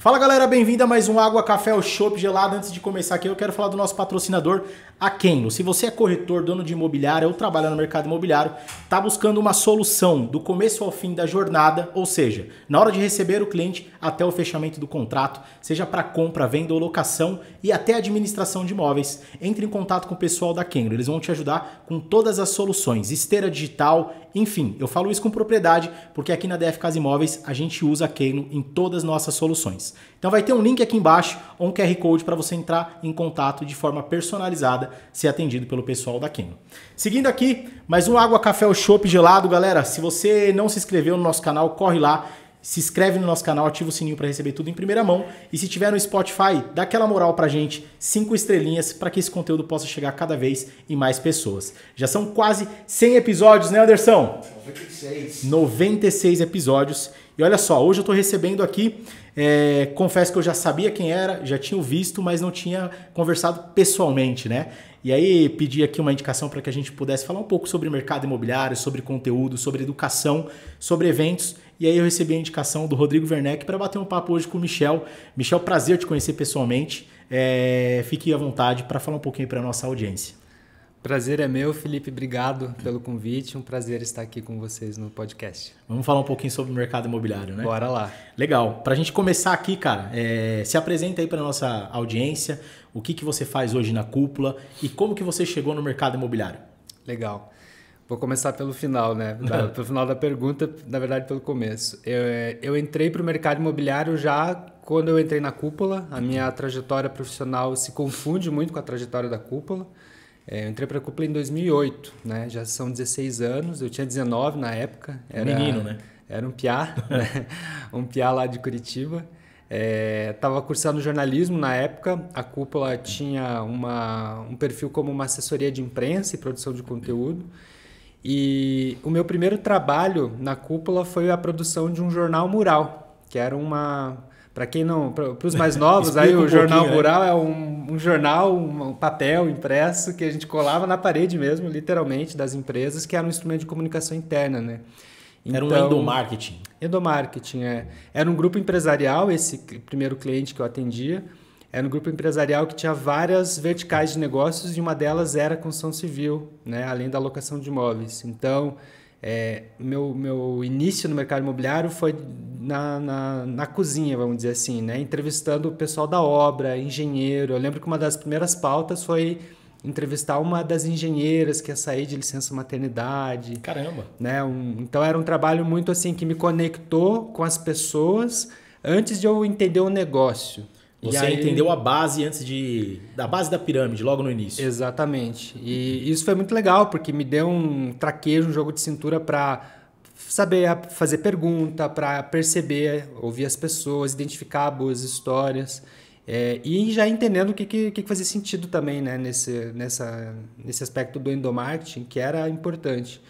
Fala galera, bem-vindo a mais um Água, Café ou Chopp Gelado. Antes de começar aqui, eu quero falar do nosso patrocinador, a Kenlo. Se você é corretor, dono de imobiliário, ou trabalha no mercado imobiliário, está buscando uma solução do começo ao fim da jornada, ou seja, na hora de receber o cliente até o fechamento do contrato, seja para compra, venda ou locação e até administração de imóveis, entre em contato com o pessoal da Kenlo. Eles vão te ajudar com todas as soluções: esteira digital, enfim, eu falo isso com propriedade porque aqui na DF Casa Imóveis a gente usa Keino em todas as nossas soluções. Então vai ter um link aqui embaixo ou um QR Code para você entrar em contato de forma personalizada, ser atendido pelo pessoal da Keino. Seguindo aqui, mais um água, café ou chopp gelado, galera. Se você não se inscreveu no nosso canal, corre lá se inscreve no nosso canal, ativa o sininho para receber tudo em primeira mão. E se tiver no Spotify, dá aquela moral a gente, cinco estrelinhas, para que esse conteúdo possa chegar cada vez em mais pessoas. Já são quase 100 episódios, né, Anderson? 96. 96 episódios. E olha só, hoje eu estou recebendo aqui, é, confesso que eu já sabia quem era, já tinha visto, mas não tinha conversado pessoalmente, né? E aí pedi aqui uma indicação para que a gente pudesse falar um pouco sobre mercado imobiliário, sobre conteúdo, sobre educação, sobre eventos. E aí eu recebi a indicação do Rodrigo Werneck para bater um papo hoje com o Michel. Michel, prazer te conhecer pessoalmente. É, fique à vontade para falar um pouquinho para a nossa audiência. Prazer é meu, Felipe. Obrigado pelo convite. Um prazer estar aqui com vocês no podcast. Vamos falar um pouquinho sobre o mercado imobiliário, né? Bora lá. Legal. Para a gente começar aqui, cara, é... se apresenta aí para nossa audiência. O que, que você faz hoje na Cúpula e como que você chegou no mercado imobiliário? Legal. Vou começar pelo final, né? Da, pelo final da pergunta, na verdade, pelo começo. Eu, eu entrei para o mercado imobiliário já quando eu entrei na cúpula. A minha trajetória profissional se confunde muito com a trajetória da cúpula. É, eu entrei para a cúpula em 2008, né? Já são 16 anos. Eu tinha 19 na época. Era, Menino, né? Era um piá, né? um piá lá de Curitiba. Estava é, cursando jornalismo na época. A cúpula tinha uma, um perfil como uma assessoria de imprensa e produção de conteúdo. E o meu primeiro trabalho na cúpula foi a produção de um jornal mural, que era uma para quem não, para os mais novos, aí o um jornal mural é um, um jornal, um papel impresso que a gente colava na parede mesmo, literalmente, das empresas, que era um instrumento de comunicação interna, né? Então, era um então, endomarketing. Endomarketing, é. Era um grupo empresarial, esse primeiro cliente que eu atendia, era um grupo empresarial que tinha várias verticais de negócios e uma delas era a construção civil, né, além da locação de imóveis. Então, é, meu, meu início no mercado imobiliário foi na, na, na, cozinha, vamos dizer assim, né? entrevistando o pessoal da obra, engenheiro. Eu lembro que uma das primeiras pautas foi entrevistar uma das engenheiras que ia sair de licença maternidade. Caramba! Né? Um, então era um trabalho muito assim que me conectou com as pessoas antes de eu entender o negócio. Você aí, entendeu a base antes de. da base da pirâmide, logo no início. Exatamente. E isso foi muito legal, porque me deu um traquejo, um jogo de cintura para saber fazer pergunta, para perceber, ouvir as pessoas, identificar boas histórias. É, e já entendendo o que, que, que fazia sentido também né, nesse, nessa, nesse aspecto do endomarketing, que era importante.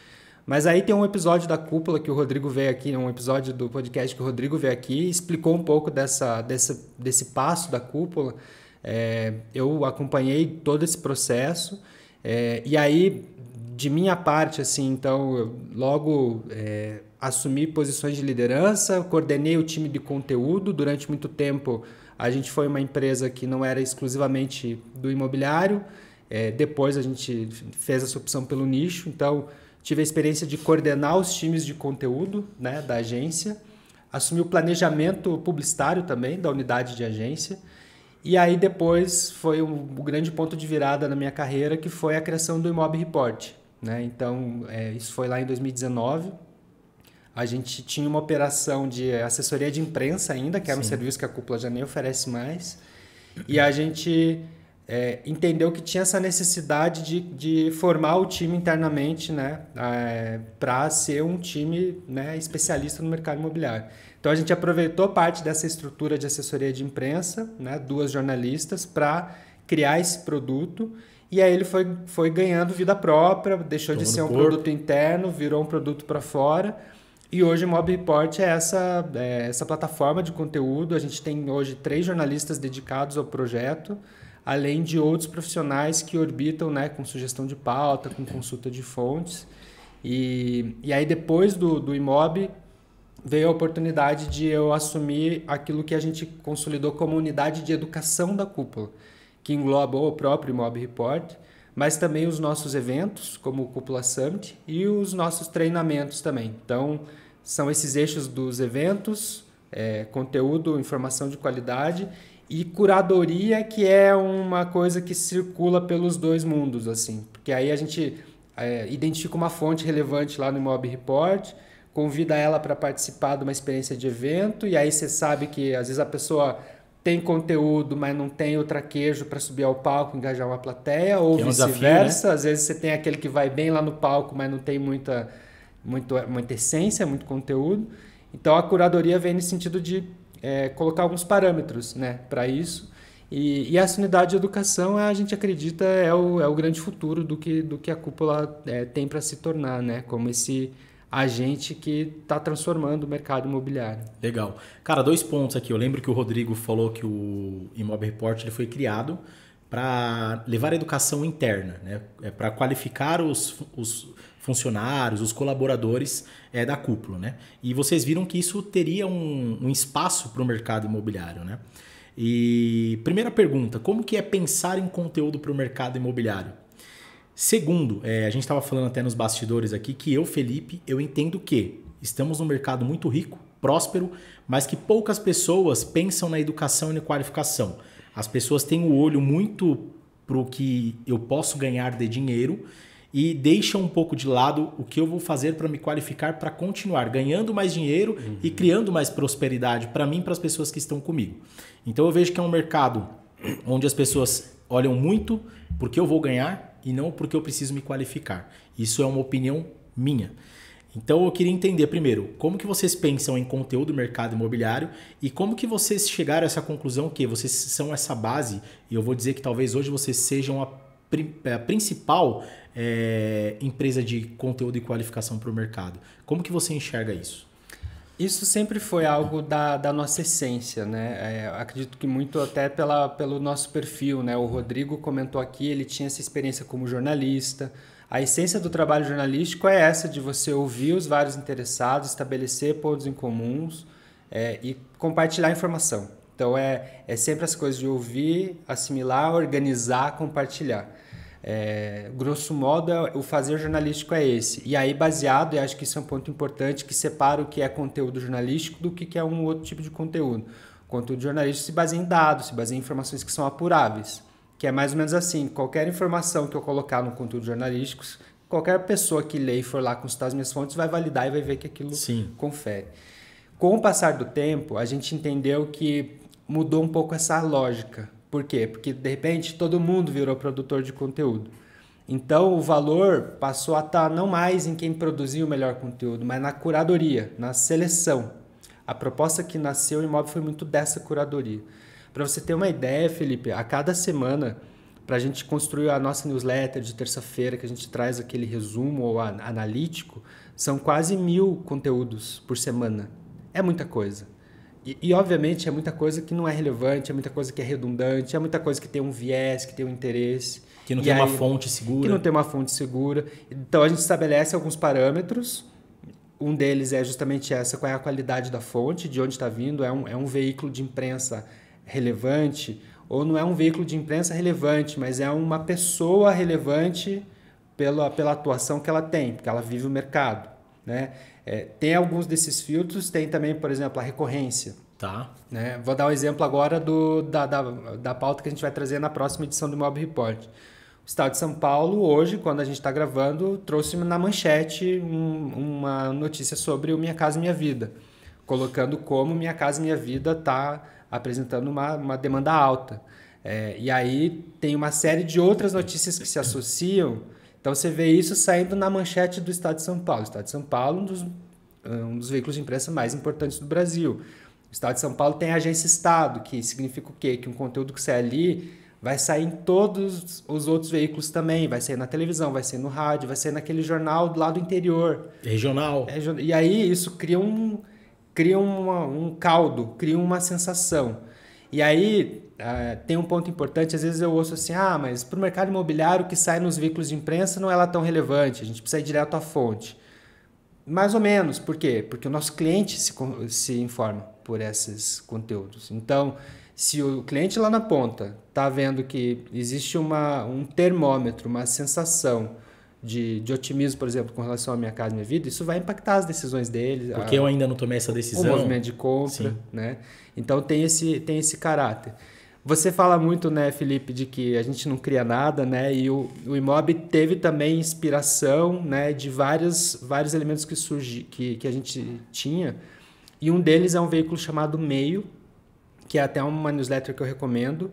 Mas aí tem um episódio da cúpula que o Rodrigo veio aqui, um episódio do podcast que o Rodrigo veio aqui, explicou um pouco dessa, dessa desse passo da cúpula. É, eu acompanhei todo esse processo. É, e aí, de minha parte, assim, então, eu logo é, assumi posições de liderança, coordenei o time de conteúdo. Durante muito tempo, a gente foi uma empresa que não era exclusivamente do imobiliário. É, depois, a gente fez essa opção pelo nicho. Então, Tive a experiência de coordenar os times de conteúdo né, da agência, assumi o planejamento publicitário também da unidade de agência. E aí depois foi o um, grande ponto de virada na minha carreira, que foi a criação do Imob Report. Né? Então, é, isso foi lá em 2019. A gente tinha uma operação de assessoria de imprensa ainda, que era Sim. um serviço que a Cúpula já nem oferece mais. E a gente é, entendeu que tinha essa necessidade de, de formar o time internamente, né, é, para ser um time né, especialista no mercado imobiliário. Então a gente aproveitou parte dessa estrutura de assessoria de imprensa, né, duas jornalistas, para criar esse produto. E aí ele foi, foi ganhando vida própria, deixou de ser um corpo. produto interno, virou um produto para fora. E hoje o Mob Report é essa, é, essa plataforma de conteúdo. A gente tem hoje três jornalistas dedicados ao projeto além de outros profissionais que orbitam né, com sugestão de pauta, com consulta de fontes. E, e aí depois do, do IMOB veio a oportunidade de eu assumir aquilo que a gente consolidou como unidade de educação da cúpula, que engloba o próprio IMOB Report, mas também os nossos eventos, como o Cúpula Summit, e os nossos treinamentos também. Então, são esses eixos dos eventos, é, conteúdo, informação de qualidade e curadoria, que é uma coisa que circula pelos dois mundos, assim. Porque aí a gente é, identifica uma fonte relevante lá no Mob Report, convida ela para participar de uma experiência de evento, e aí você sabe que às vezes a pessoa tem conteúdo, mas não tem o traquejo para subir ao palco, engajar uma plateia, ou é um vice-versa. Né? Às vezes você tem aquele que vai bem lá no palco, mas não tem muita, muito, muita essência, muito conteúdo. Então a curadoria vem nesse sentido de é, colocar alguns parâmetros né, para isso. E, e, a afinidade de educação, a gente acredita, é o, é o grande futuro do que, do que a cúpula é, tem para se tornar, né? como esse agente que está transformando o mercado imobiliário. Legal. Cara, dois pontos aqui. Eu lembro que o Rodrigo falou que o Imob Report ele foi criado para levar a educação interna, né? é para qualificar os, os funcionários, os colaboradores é, da cúpula. Né? E vocês viram que isso teria um, um espaço para o mercado imobiliário. Né? E primeira pergunta, como que é pensar em conteúdo para o mercado imobiliário? Segundo, é, a gente estava falando até nos bastidores aqui que eu, Felipe, eu entendo que estamos num mercado muito rico, próspero, mas que poucas pessoas pensam na educação e na qualificação. As pessoas têm o olho muito para o que eu posso ganhar de dinheiro e deixa um pouco de lado o que eu vou fazer para me qualificar para continuar ganhando mais dinheiro uhum. e criando mais prosperidade para mim e para as pessoas que estão comigo. Então eu vejo que é um mercado onde as pessoas olham muito porque eu vou ganhar e não porque eu preciso me qualificar. Isso é uma opinião minha. Então eu queria entender primeiro, como que vocês pensam em conteúdo do mercado imobiliário e como que vocês chegaram a essa conclusão que vocês são essa base, e eu vou dizer que talvez hoje vocês sejam a é, a principal é, empresa de conteúdo e qualificação para o mercado. Como que você enxerga isso? Isso sempre foi algo da, da nossa essência, né? É, acredito que muito até pela, pelo nosso perfil, né? O Rodrigo comentou aqui, ele tinha essa experiência como jornalista. A essência do trabalho jornalístico é essa de você ouvir os vários interessados, estabelecer pontos em comuns é, e compartilhar informação. Então é, é sempre as coisas de ouvir, assimilar, organizar, compartilhar. É, grosso modo, é, o fazer jornalístico é esse. E aí, baseado, e acho que isso é um ponto importante, que separa o que é conteúdo jornalístico do que, é um outro tipo de conteúdo. O conteúdo jornalístico se baseia em dados, se baseia em informações que são apuráveis. Que é mais ou menos assim: qualquer informação que eu colocar no conteúdo jornalístico, qualquer pessoa que lê e for lá consultar as minhas fontes vai validar e vai ver que aquilo Sim. confere. Com o passar do tempo, a gente entendeu que mudou um pouco essa lógica. Por quê? Porque de repente todo mundo virou produtor de conteúdo. Então o valor passou a estar tá não mais em quem produziu o melhor conteúdo, mas na curadoria, na seleção. A proposta que nasceu imóvel foi muito dessa curadoria. Para você ter uma ideia, Felipe, a cada semana, para a gente construir a nossa newsletter de terça-feira, que a gente traz aquele resumo ou analítico, são quase mil conteúdos por semana. É muita coisa. E, e, obviamente é muita coisa que não é relevante, é muita coisa que é redundante, é muita coisa que tem um viés, que tem um interesse. Que não tem aí, uma fonte segura. Que não tem uma fonte segura. Então a gente estabelece alguns parâmetros. Um deles é justamente essa: qual é a qualidade da fonte, de onde está vindo, é um, é um veículo de imprensa relevante, ou não é um veículo de imprensa relevante, mas é uma pessoa relevante pela, pela atuação que ela tem, porque ela vive o mercado. Né? É, tem alguns desses filtros, tem também, por exemplo, a recorrência. Tá. Né? Vou dar um exemplo agora do, da, da, da pauta que a gente vai trazer na próxima edição do Mob Report. O Estado de São Paulo, hoje, quando a gente está gravando, trouxe na manchete um, uma notícia sobre o Minha Casa Minha Vida, colocando como Minha Casa Minha Vida está apresentando uma, uma demanda alta. É, e aí tem uma série de outras notícias que se associam então você vê isso saindo na manchete do Estado de São Paulo. O Estado de São Paulo é um dos, é um dos veículos de imprensa mais importantes do Brasil. O Estado de São Paulo tem a agência Estado, que significa o quê? Que um conteúdo que sai ali vai sair em todos os outros veículos também. Vai sair na televisão, vai sair no rádio, vai sair naquele jornal do lado interior. Regional. É, e aí isso cria um, cria uma, um caldo, cria uma sensação. E aí eh, tem um ponto importante, às vezes eu ouço assim, ah, mas para o mercado imobiliário o que sai nos veículos de imprensa não é lá tão relevante, a gente precisa ir direto à fonte. Mais ou menos, por quê? Porque o nosso cliente se, se informa por esses conteúdos. Então, se o cliente lá na ponta está vendo que existe uma, um termômetro, uma sensação, de, de otimismo, por exemplo, com relação à minha casa, à minha vida, isso vai impactar as decisões deles Porque a, eu ainda não tomei essa decisão. O movimento de compra, Sim. né? Então tem esse, tem esse caráter. Você fala muito, né, Felipe, de que a gente não cria nada, né? E o, o Imob teve também inspiração, né, de vários, vários elementos que, surgi, que, que a gente tinha. E um deles é um veículo chamado Meio, que é até uma newsletter que eu recomendo,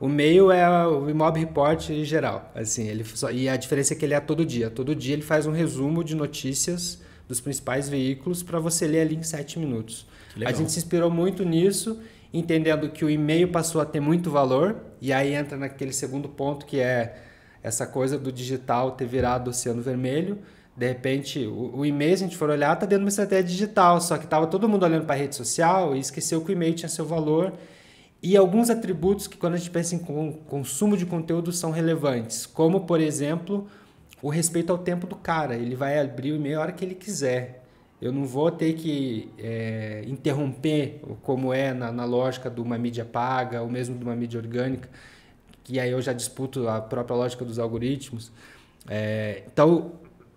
o meio é o Imob Report em geral, assim, ele só, e a diferença é que ele é todo dia. Todo dia ele faz um resumo de notícias dos principais veículos para você ler ali em 7 minutos. A gente se inspirou muito nisso, entendendo que o e-mail passou a ter muito valor, e aí entra naquele segundo ponto que é essa coisa do digital ter virado oceano vermelho. De repente, o, o e-mail, se a gente for olhar, está dentro de uma estratégia digital, só que estava todo mundo olhando para a rede social e esqueceu que o e-mail tinha seu valor e alguns atributos que, quando a gente pensa em consumo de conteúdo, são relevantes, como, por exemplo, o respeito ao tempo do cara. Ele vai abrir o e-mail a hora que ele quiser. Eu não vou ter que é, interromper, como é na, na lógica de uma mídia paga ou mesmo de uma mídia orgânica, que aí eu já disputo a própria lógica dos algoritmos. É, então,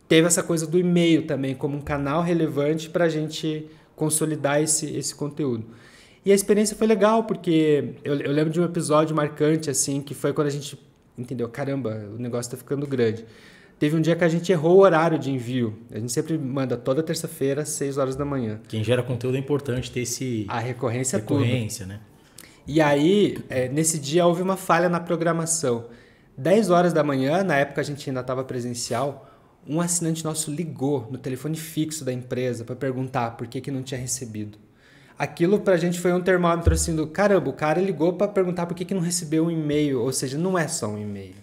teve essa coisa do e-mail também como um canal relevante para a gente consolidar esse, esse conteúdo. E a experiência foi legal, porque eu, eu lembro de um episódio marcante, assim, que foi quando a gente entendeu, caramba, o negócio tá ficando grande. Teve um dia que a gente errou o horário de envio. A gente sempre manda toda terça-feira, às 6 horas da manhã. Quem gera conteúdo é importante ter esse... A recorrência, é recorrência tudo. né? E aí, é, nesse dia, houve uma falha na programação. 10 horas da manhã, na época a gente ainda estava presencial, um assinante nosso ligou no telefone fixo da empresa para perguntar por que, que não tinha recebido aquilo pra gente foi um termômetro assim do caramba, o cara ligou para perguntar por que, que não recebeu um e-mail, ou seja, não é só um e-mail,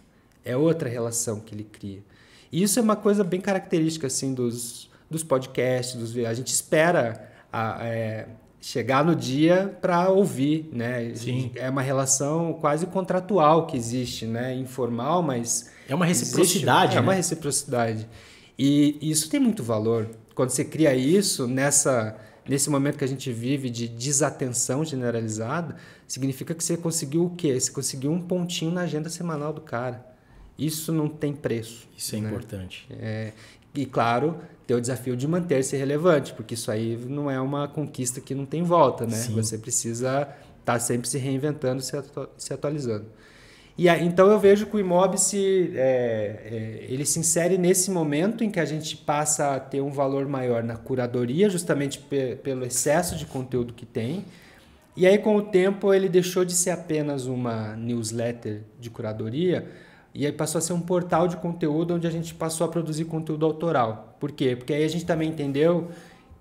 é outra relação que ele cria. E isso é uma coisa bem característica assim dos, dos podcasts, dos a gente espera a, é, chegar no dia para ouvir, né? Sim. É uma relação quase contratual que existe, né? Informal, mas é uma reciprocidade. Existe, é uma né? reciprocidade. E isso tem muito valor. Quando você cria isso nessa nesse momento que a gente vive de desatenção generalizada, significa que você conseguiu o quê? Você conseguiu um pontinho na agenda semanal do cara. Isso não tem preço. Isso é né? importante. É, e claro, ter o desafio de manter-se relevante, porque isso aí não é uma conquista que não tem volta, né? Sim. Você precisa estar tá sempre se reinventando, se, atu se atualizando. E então eu vejo que o Imob se, é, é, ele se insere nesse momento em que a gente passa a ter um valor maior na curadoria, justamente pe pelo excesso de conteúdo que tem. E aí, com o tempo, ele deixou de ser apenas uma newsletter de curadoria e aí passou a ser um portal de conteúdo onde a gente passou a produzir conteúdo autoral. Por quê? Porque aí a gente também entendeu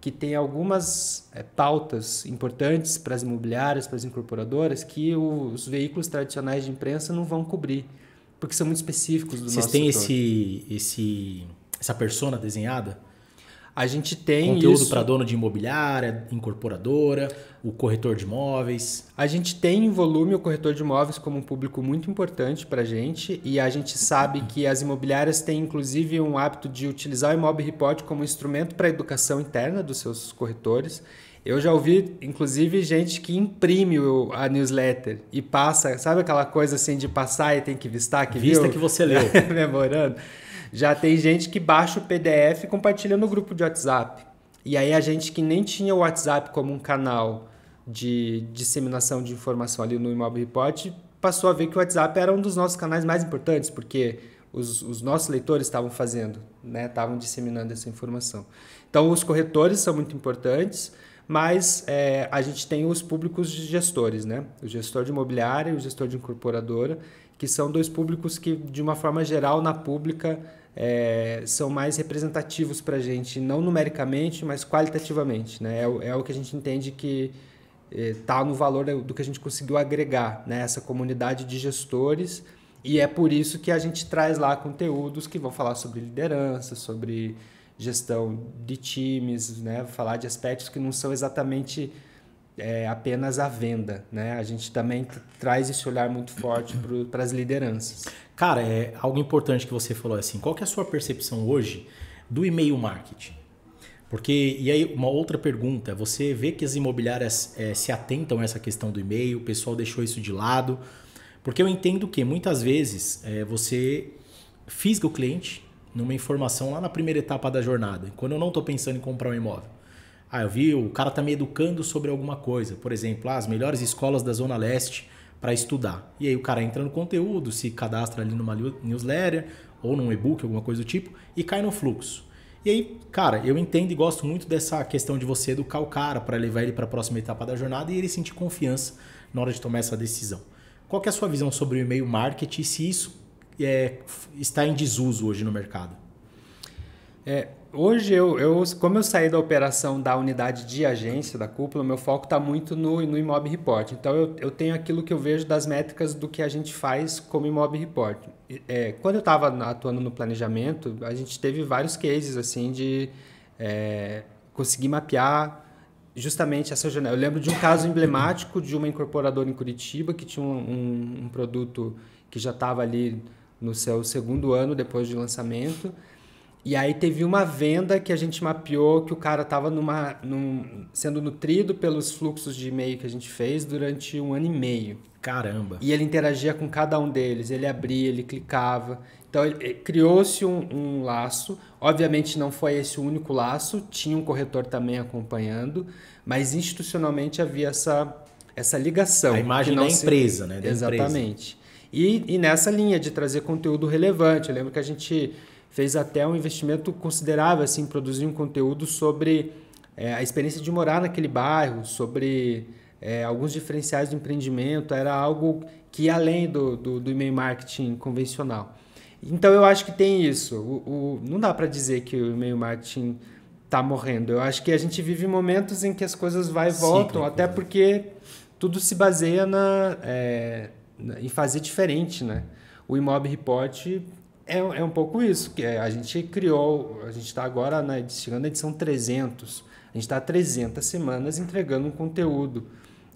que tem algumas é, pautas importantes para as imobiliárias, para as incorporadoras, que os veículos tradicionais de imprensa não vão cobrir, porque são muito específicos do Vocês nosso Vocês têm esse, essa persona desenhada? A gente tem conteúdo isso. para dono de imobiliária, incorporadora, o corretor de imóveis. A gente tem em volume o corretor de imóveis como um público muito importante para a gente e a gente sabe que as imobiliárias têm inclusive um hábito de utilizar o Imob Report como instrumento para a educação interna dos seus corretores. Eu já ouvi, inclusive, gente que imprime a newsletter e passa, sabe aquela coisa assim de passar e tem que vistar que Vista viu? que você leu. Memorando. Já tem gente que baixa o PDF e compartilha no grupo de WhatsApp. E aí a gente que nem tinha o WhatsApp como um canal de disseminação de informação ali no Imóvel Report, passou a ver que o WhatsApp era um dos nossos canais mais importantes, porque os, os nossos leitores estavam fazendo, né? estavam disseminando essa informação. Então, os corretores são muito importantes, mas é, a gente tem os públicos de gestores, né? o gestor de imobiliária e o gestor de incorporadora, que são dois públicos que, de uma forma geral, na pública, é, são mais representativos para a gente, não numericamente, mas qualitativamente. Né? É, é o que a gente entende que está é, tá no valor do que a gente conseguiu agregar, né? comunidade de gestores. E é por isso que a gente traz lá conteúdos que vão falar sobre liderança, sobre gestão de times, né? falar de aspectos que não são exatamente é, apenas a venda, né? A gente também traz esse olhar muito forte para as lideranças. Cara, é algo importante que você falou é assim. Qual que é a sua percepção hoje do e-mail marketing? Porque e aí uma outra pergunta, você vê que as imobiliárias é, se atentam a essa questão do e-mail, o pessoal deixou isso de lado? Porque eu entendo que muitas vezes é, você fisga o cliente numa informação lá na primeira etapa da jornada, quando eu não estou pensando em comprar um imóvel. Ah, eu vi, o cara está me educando sobre alguma coisa. Por exemplo, ah, as melhores escolas da Zona Leste para estudar. E aí o cara entra no conteúdo, se cadastra ali numa newsletter ou num e-book, alguma coisa do tipo, e cai no fluxo. E aí, cara, eu entendo e gosto muito dessa questão de você educar o cara para levar ele para a próxima etapa da jornada e ele sentir confiança na hora de tomar essa decisão. Qual é a sua visão sobre o e-mail marketing e se isso é, está em desuso hoje no mercado? É, hoje eu, eu, como eu saí da operação da unidade de agência da cúpula, meu foco está muito no, no Imob Report. Então eu, eu tenho aquilo que eu vejo das métricas do que a gente faz como Imob Report. É, quando eu estava atuando no planejamento, a gente teve vários cases assim de é, conseguir mapear justamente essa janela. Eu lembro de um caso emblemático de uma incorporadora em Curitiba que tinha um, um, um produto que já estava ali no seu segundo ano depois de lançamento e aí teve uma venda que a gente mapeou que o cara estava numa, num, sendo nutrido pelos fluxos de e-mail que a gente fez durante um ano e meio. Caramba! E ele interagia com cada um deles, ele abria, ele clicava. Então eh, criou-se um, um laço. Obviamente não foi esse o único laço, tinha um corretor também acompanhando, mas institucionalmente havia essa, essa ligação. A imagem da se... empresa, né? Da Exatamente. Empresa. E, e nessa linha de trazer conteúdo relevante. Eu lembro que a gente fez até um investimento considerável assim, em produzir um conteúdo sobre é, a experiência de morar naquele bairro, sobre é, alguns diferenciais do empreendimento, era algo que ia além do, do, do e-mail marketing convencional. Então eu acho que tem isso. O, o não dá para dizer que o e-mail marketing está morrendo. Eu acho que a gente vive momentos em que as coisas vai e voltam, até né? porque tudo se baseia na, é, em fazer diferente, né? O Imob Report é, é um pouco isso, que é, a gente criou, a gente está agora na, né, chegando na edição 300, a gente está 300 semanas entregando um conteúdo.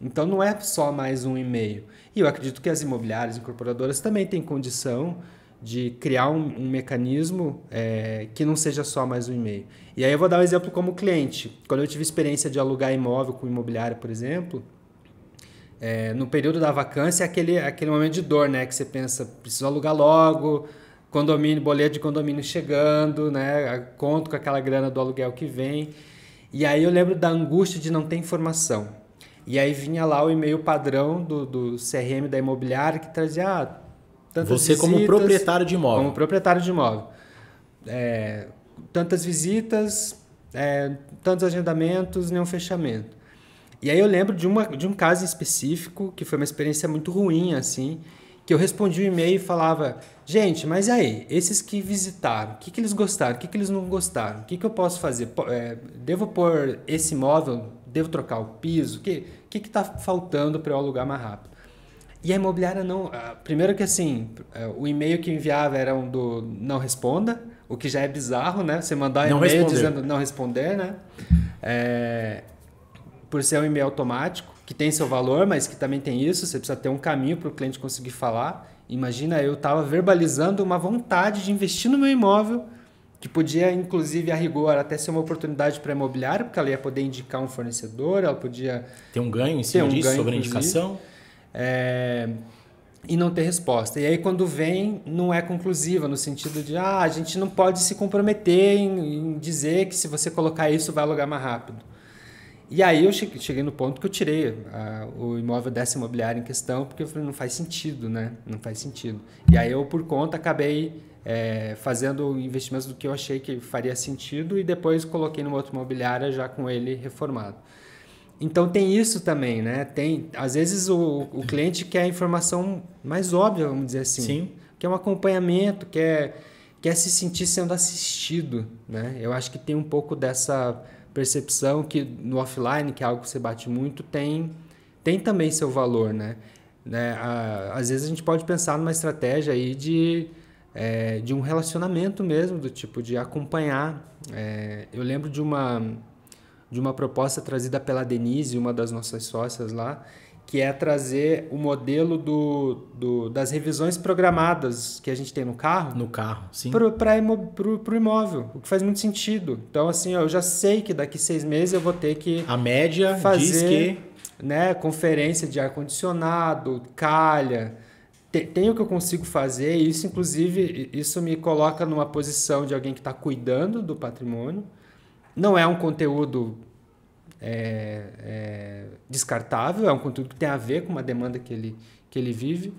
Então não é só mais um e-mail. E eu acredito que as imobiliárias incorporadoras também têm condição de criar um, um mecanismo é, que não seja só mais um e-mail. E aí eu vou dar um exemplo como cliente. Quando eu tive experiência de alugar imóvel com imobiliária, por exemplo, é, no período da vacância é aquele, é aquele momento de dor, né? Que você pensa, preciso alugar logo, condomínio, boleto de condomínio chegando, né? Conto com aquela grana do aluguel que vem. E aí eu lembro da angústia de não ter informação. E aí vinha lá o e-mail padrão do, do CRM da imobiliária que trazia ah, tantas Você visitas, como proprietário de imóvel. Como proprietário de imóvel. É, tantas visitas, é, tantos agendamentos, nenhum fechamento. E aí eu lembro de, uma, de um caso específico que foi uma experiência muito ruim, assim, que eu respondia o um e-mail e falava, gente, mas e aí, esses que visitaram, o que, que eles gostaram, o que, que eles não gostaram, o que, que eu posso fazer? É, devo pôr esse imóvel, devo trocar o piso, o que que está faltando para eu alugar mais rápido? E a imobiliária não, ah, primeiro que assim, eh, o e-mail que enviava era um do não responda, o que já é bizarro, né? Você mandar um e-mail dizendo não responder, né? É, por ser um e-mail automático que tem seu valor, mas que também tem isso, você precisa ter um caminho para o cliente conseguir falar. Imagina, eu estava verbalizando uma vontade de investir no meu imóvel, que podia, inclusive, a rigor, até ser uma oportunidade para a imobiliária, porque ela ia poder indicar um fornecedor, ela podia... Ter um ganho em cima um disso, ganho, sobre a indicação? É... E não ter resposta. E aí, quando vem, não é conclusiva, no sentido de, ah, a gente não pode se comprometer em, em dizer que se você colocar isso, vai alugar mais rápido. E aí eu cheguei no ponto que eu tirei a, ah, o imóvel dessa imobiliária em questão, porque eu falei, não faz sentido, né? Não faz sentido. E aí eu, por conta, acabei é, fazendo investimentos do que eu achei que faria sentido e depois coloquei numa outra imobiliária já com ele reformado. Então tem isso também, né? Tem, às vezes o, o cliente quer a informação mais óbvia, vamos dizer assim. Sim. Quer um acompanhamento, quer, quer se sentir sendo assistido, né? Eu acho que tem um pouco dessa percepção que no offline, que é algo que você bate muito, tem, tem também seu valor, né? né? A, às vezes a gente pode pensar numa estratégia aí de, é, de um relacionamento mesmo, do tipo de acompanhar. É, eu lembro de uma, de uma proposta trazida pela Denise, uma das nossas sócias lá, que é trazer o modelo do, do, das revisões programadas que a gente tem no carro. No carro, sim. Para o imóvel, o que faz muito sentido. Então, assim, eu já sei que daqui seis meses eu vou ter que. A média fazer, diz que. Né, conferência de ar-condicionado, calha. Tem, tem o que eu consigo fazer, e isso, inclusive, isso me coloca numa posição de alguém que está cuidando do patrimônio. Não é um conteúdo é, é descartável, é um conteúdo que tem a ver com uma demanda que ele, que ele vive.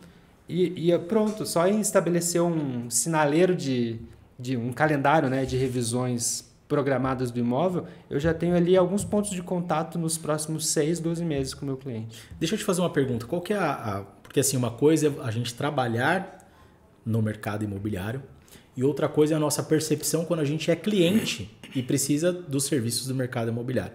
E, e é pronto, só em estabelecer um sinaleiro de, de um calendário né, de revisões programadas do imóvel, eu já tenho ali alguns pontos de contato nos próximos 6, 12 meses com o meu cliente. Deixa eu te fazer uma pergunta. Qual que é a, a, Porque assim, uma coisa é a gente trabalhar no mercado imobiliário e outra coisa é a nossa percepção quando a gente é cliente e precisa dos serviços do mercado imobiliário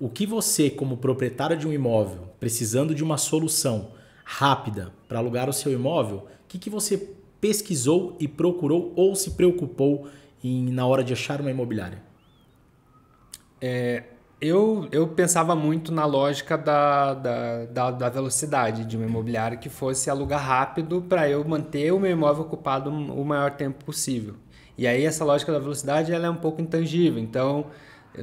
o que você, como proprietário de um imóvel, precisando de uma solução rápida para alugar o seu imóvel, o que, que você pesquisou e procurou ou se preocupou em, na hora de achar uma imobiliária? É, eu, eu pensava muito na lógica da, da, da, da velocidade de uma imobiliária que fosse alugar rápido para eu manter o meu imóvel ocupado o maior tempo possível. E aí essa lógica da velocidade ela é um pouco intangível. Então,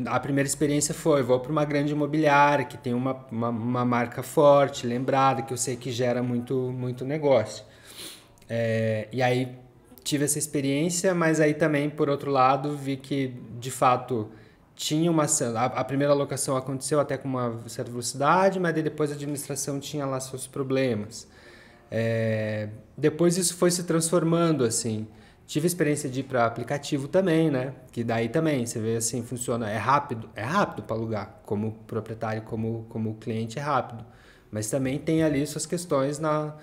a primeira experiência foi: vou para uma grande imobiliária que tem uma, uma, uma, marca forte, lembrada, que eu sei que gera muito, muito negócio. É, e aí tive essa experiência, mas aí também, por outro lado, vi que de fato tinha uma. A, a primeira locação aconteceu até com uma certa velocidade, mas depois a administração tinha lá seus problemas. É, depois isso foi se transformando assim. Tive experiência de ir para aplicativo também, né? Que daí também você vê assim, funciona, é rápido, é rápido para alugar, como proprietário, como como cliente é rápido, mas também tem ali suas questões na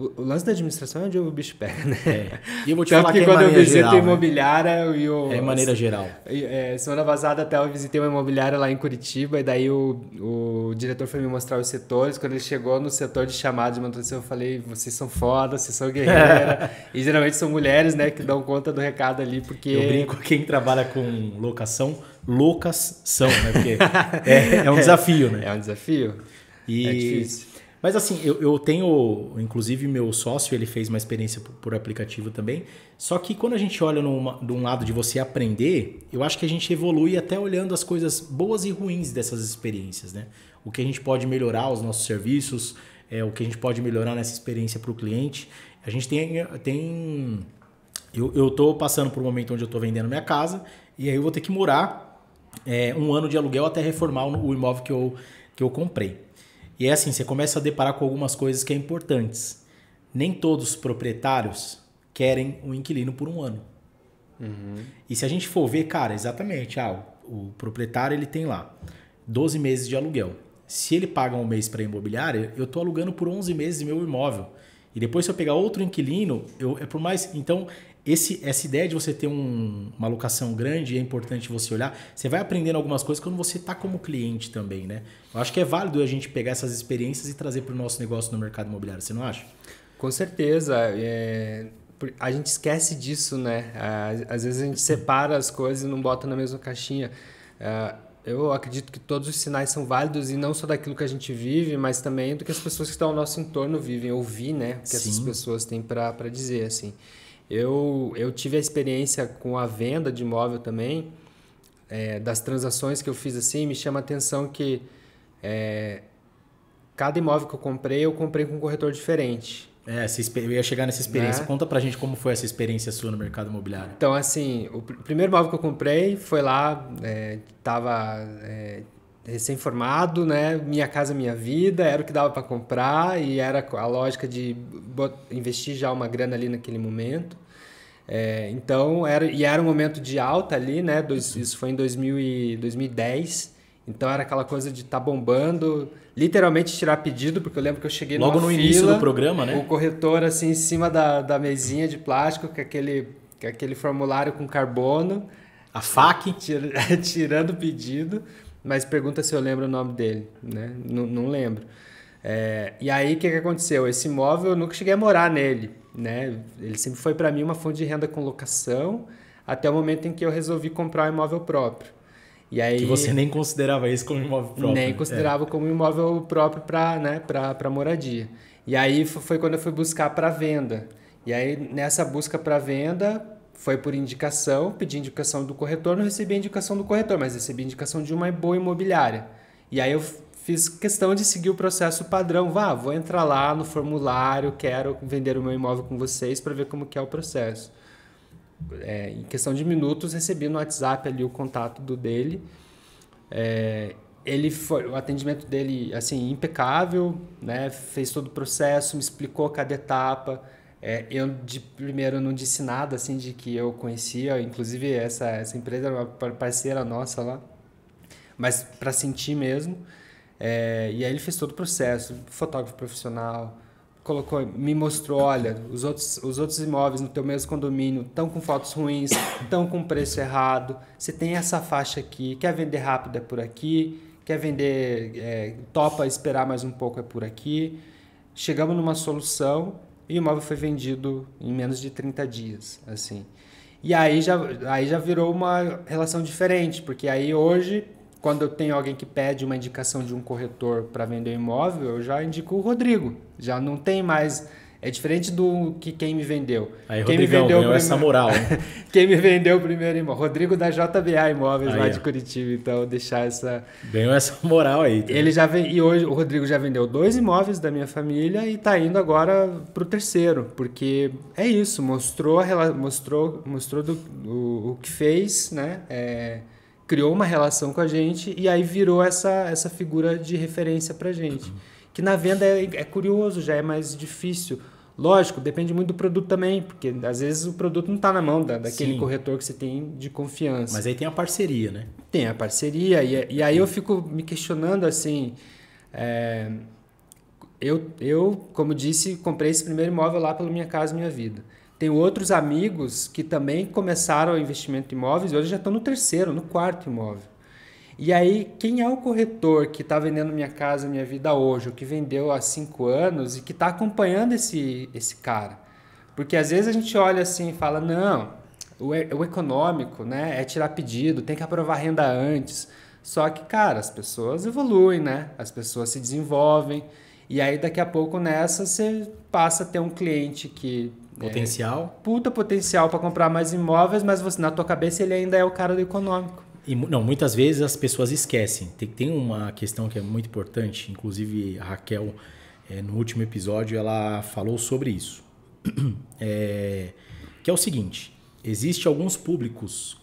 o, o, lance da administração é onde o bicho pega, né? É. E eu vou te Tanto falar que, que é quando é eu visito geral, né? imobiliária né? e o... É maneira geral. É, semana vazada até eu visitei uma imobiliária lá em Curitiba e daí o, o diretor foi me mostrar os setores. Quando ele chegou no setor de chamada de manutenção, assim, eu falei, vocês são foda, vocês são guerreira. e geralmente são mulheres, né, que dão conta do recado ali, porque... Eu brinco, quem trabalha com locação, loucas são, né? Porque é, é um é. desafio, né? É um desafio. E... É difícil. Mas assim, eu, eu tenho, inclusive, meu sócio, ele fez uma experiência por, por aplicativo também. Só que quando a gente olha numa, de um lado de você aprender, eu acho que a gente evolui até olhando as coisas boas e ruins dessas experiências, né? O que a gente pode melhorar os nossos serviços, é, o que a gente pode melhorar nessa experiência para o cliente. A gente tem. tem eu, estou passando por um momento onde eu estou vendendo minha casa, e aí eu vou ter que morar é, um ano de aluguel até reformar o imóvel que eu, que eu comprei. E é assim, você começa a deparar com algumas coisas que é importantes. Nem todos os proprietários querem um inquilino por um ano. Uhum. E se a gente for ver, cara, exatamente, ah, o, o proprietário ele tem lá 12 meses de aluguel. Se ele paga um mês para a imobiliária, eu estou alugando por 11 meses meu imóvel. E depois se eu pegar outro inquilino, eu, é por mais. Então esse, essa ideia de você ter um, uma locação grande é importante você olhar. Você vai aprendendo algumas coisas quando você está como cliente também, né? Eu acho que é válido a gente pegar essas experiências e trazer para o nosso negócio no mercado imobiliário, você não acha? Com certeza. É... A gente esquece disso, né? Às vezes a gente separa as coisas e não bota na mesma caixinha. É, eu acredito que todos os sinais são válidos e não só daquilo que a gente vive, mas também do que as pessoas que estão ao nosso entorno vivem, ouvir, né? O que Sim. essas pessoas têm para dizer, assim. Eu, eu tive a experiência com a venda de imóvel também, é, das transações que eu fiz assim, me chama a atenção que é, cada imóvel que eu comprei, eu comprei com um corretor diferente. É, eu ia chegar nessa experiência. Né? Conta pra gente como foi essa experiência sua no mercado imobiliário. Então, assim, o primeiro imóvel que eu comprei foi lá, é, tava, é, recém-formado, né? Minha casa, minha vida, era o que dava para comprar e era a lógica de investir já uma grana ali naquele momento. É, então, era, e era um momento de alta ali, né? Dois, isso foi em 2000 e, 2010. Então era aquela coisa de estar tá bombando, literalmente tirar pedido, porque eu lembro que eu cheguei Logo no fila, início do programa, né? O corretor assim em cima da, da mesinha de plástico, com aquele, com aquele formulário com carbono. A faca tirando o pedido mas pergunta se eu lembro o nome dele, né? N não lembro. É, e aí, o que, que aconteceu? Esse imóvel eu nunca cheguei a morar nele, né? Ele sempre foi para mim uma fonte de renda com locação, até o momento em que eu resolvi comprar um imóvel próprio. E aí, que você nem considerava isso como imóvel próprio. Nem é. considerava é. como imóvel próprio para né, moradia. E aí foi quando eu fui buscar para venda. E aí, nessa busca para venda, foi por indicação, pedi indicação do corretor, não recebi a indicação do corretor, mas recebi a indicação de uma boa imobiliária. E aí eu fiz questão de seguir o processo padrão. Vá, vou entrar lá no formulário, quero vender o meu imóvel com vocês para ver como que é o processo. É, em questão de minutos, recebi no WhatsApp ali o contato do dele. É, ele foi, o atendimento dele, assim, impecável, né? Fez todo o processo, me explicou cada etapa, é, eu, de primeiro, não disse nada, assim, de que eu conhecia. Inclusive, essa, essa empresa era uma parceira nossa lá. Mas para sentir mesmo. É, e aí ele fez todo o processo. Fotógrafo profissional, colocou, me mostrou, olha, os outros, os outros imóveis no teu mesmo condomínio estão com fotos ruins, estão com preço errado, você tem essa faixa aqui, quer vender rápido é por aqui, quer vender, é, topa esperar mais um pouco é por aqui. Chegamos numa solução e o imóvel foi vendido em menos de 30 dias, assim. E aí já, aí já virou uma relação diferente, porque aí hoje, quando eu tenho alguém que pede uma indicação de um corretor para vender um imóvel, eu já indico o Rodrigo. Já não tem mais é diferente do que quem me vendeu. Aí, quem Rodrigão, me vendeu primeiro... essa moral. quem me vendeu primeiro imóvel. Rodrigo da JBA Imóveis aí, lá de Curitiba. Então, deixar essa. Ganhou essa moral aí. Tá? Ele já vem... E hoje o Rodrigo já vendeu dois imóveis da minha família e está indo agora para o terceiro. Porque é isso. Mostrou, rela... mostrou, mostrou do... o... o que fez, né? É... Criou uma relação com a gente e aí virou essa, essa figura de referência para gente. Uhum que na venda é, é curioso, já é mais difícil. Lógico, depende muito do produto também, porque às vezes o produto não está na mão da, daquele Sim. corretor que você tem de confiança. Mas aí tem a parceria, né? Tem a parceria, e, e aí eu fico me questionando assim. É, eu, eu, como disse, comprei esse primeiro imóvel lá pela minha casa, minha vida. Tenho outros amigos que também começaram o investimento em imóveis e hoje já estão no terceiro, no quarto imóvel. E aí, quem é o corretor que está vendendo minha casa, minha vida hoje, ou que vendeu há cinco anos e que está acompanhando esse, esse cara? Porque às vezes a gente olha assim e fala, não, o, o econômico né, é tirar pedido, tem que aprovar renda antes. Só que, cara, as pessoas evoluem, né? As pessoas se desenvolvem. E aí, daqui a pouco, nessa, você passa a ter um cliente que é Potencial? É, puta potencial para comprar mais imóveis, mas você na tua cabeça ele ainda é o cara do econômico. E, não, muitas vezes as pessoas esquecem. Tem, tem uma questão que é muito importante, inclusive a Raquel, é, no último episódio, ela falou sobre isso. É, que é o seguinte: existe alguns públicos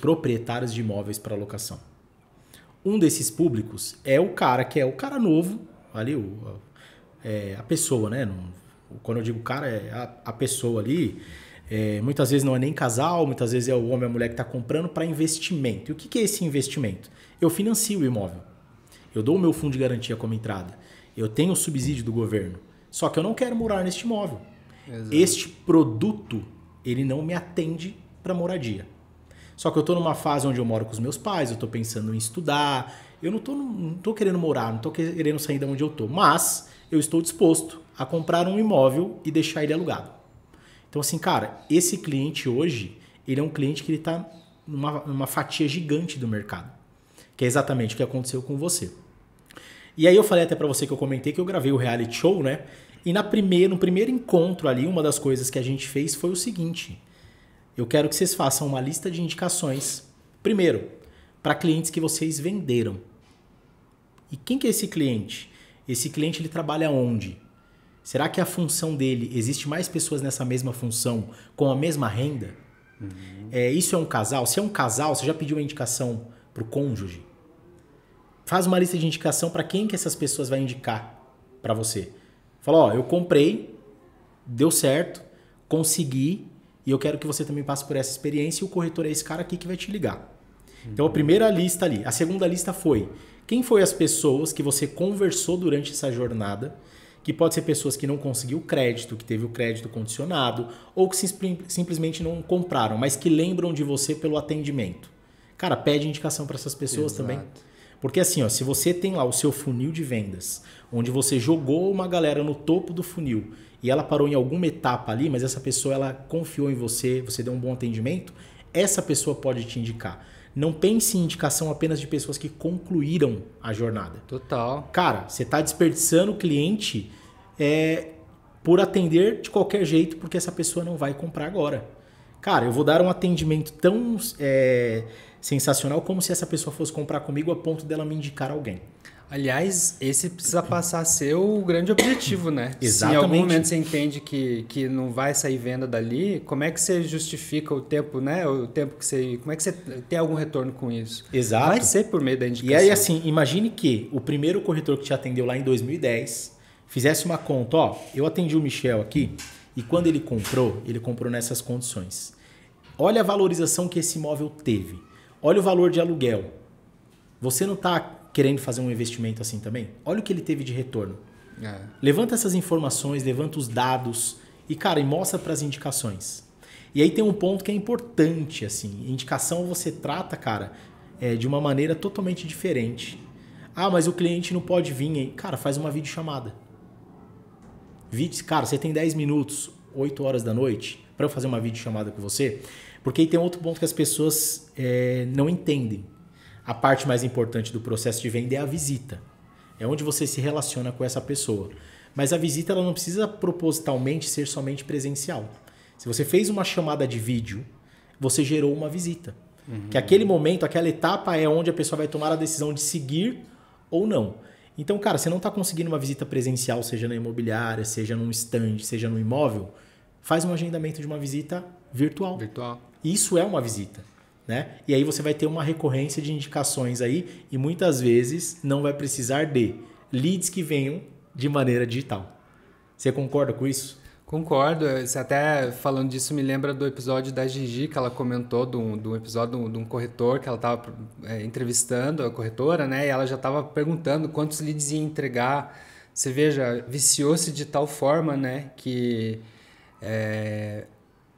proprietários de imóveis para locação. Um desses públicos é o cara que é o cara novo, ali, o, é, a pessoa, né? quando eu digo cara, é a, a pessoa ali é, muitas vezes não é nem casal, muitas vezes é o homem ou a mulher que está comprando para investimento. E o que, que é esse investimento? Eu financio o imóvel. Eu dou o meu fundo de garantia como entrada. Eu tenho o subsídio do governo. Só que eu não quero morar neste imóvel. Exato. Este produto, ele não me atende para moradia. Só que eu estou numa fase onde eu moro com os meus pais, eu estou pensando em estudar, eu não estou não tô querendo morar, não estou querendo sair de onde eu estou. Mas eu estou disposto a comprar um imóvel e deixar ele alugado. Então, assim, cara, esse cliente hoje, ele é um cliente que ele está numa, numa fatia gigante do mercado, que é exatamente o que aconteceu com você. E aí eu falei até para você que eu comentei que eu gravei o reality show, né? E na primeira, no primeiro encontro ali, uma das coisas que a gente fez foi o seguinte: eu quero que vocês façam uma lista de indicações. Primeiro, para clientes que vocês venderam. E quem que é esse cliente? Esse cliente ele trabalha onde? Será que a função dele existe mais pessoas nessa mesma função com a mesma renda? Uhum. É, isso é um casal? Se é um casal, você já pediu uma indicação para o cônjuge? Faz uma lista de indicação para quem que essas pessoas vai indicar para você. Fala, ó, eu comprei, deu certo, consegui e eu quero que você também passe por essa experiência e o corretor é esse cara aqui que vai te ligar. Uhum. Então a uhum. primeira lista ali, a segunda lista foi quem foi as pessoas que você conversou durante essa jornada que pode ser pessoas que não conseguiu crédito, que teve o crédito condicionado, ou que simplesmente não compraram, mas que lembram de você pelo atendimento. Cara, pede indicação para essas pessoas Exato. também. Porque assim, ó, se você tem lá o seu funil de vendas, onde você jogou uma galera no topo do funil e ela parou em alguma etapa ali, mas essa pessoa ela confiou em você, você deu um bom atendimento, essa pessoa pode te indicar. Não pense em indicação apenas de pessoas que concluíram a jornada. Total. Cara, você está desperdiçando o cliente é, por atender de qualquer jeito, porque essa pessoa não vai comprar agora. Cara, eu vou dar um atendimento tão é, sensacional como se essa pessoa fosse comprar comigo a ponto dela me indicar alguém. Aliás, esse precisa passar a ser o grande objetivo, né? Exatamente. Se em algum momento você entende que, que não vai sair venda dali, como é que você justifica o tempo, né? O tempo que você. Como é que você tem algum retorno com isso? Exato. Vai ser por meio da indicação. E aí, assim, imagine que o primeiro corretor que te atendeu lá em 2010 fizesse uma conta, ó, eu atendi o Michel aqui e quando ele comprou, ele comprou nessas condições. Olha a valorização que esse imóvel teve. Olha o valor de aluguel. Você não está querendo fazer um investimento assim também? Olha o que ele teve de retorno. É. Levanta essas informações, levanta os dados e, cara, e mostra para as indicações. E aí tem um ponto que é importante, assim. Indicação você trata, cara, é, de uma maneira totalmente diferente. Ah, mas o cliente não pode vir, hein? Cara, faz uma videochamada. Vídeo, cara, você tem 10 minutos, 8 horas da noite, para eu fazer uma videochamada com você. Porque aí tem outro ponto que as pessoas é, não entendem a parte mais importante do processo de venda é a visita. É onde você se relaciona com essa pessoa. Mas a visita ela não precisa propositalmente ser somente presencial. Se você fez uma chamada de vídeo, você gerou uma visita. Uhum. Que aquele momento, aquela etapa é onde a pessoa vai tomar a decisão de seguir ou não. Então, cara, você não está conseguindo uma visita presencial, seja na imobiliária, seja num stand, seja no imóvel, faz um agendamento de uma visita virtual. Virtual. Isso é uma visita. Né? E aí você vai ter uma recorrência de indicações aí e muitas vezes não vai precisar de leads que venham de maneira digital. Você concorda com isso? Concordo. Você até falando disso me lembra do episódio da Gigi que ela comentou do episódio de um corretor que ela estava é, entrevistando a corretora, né? E ela já estava perguntando quantos leads ia entregar. Você veja, viciou-se de tal forma, né? Que é,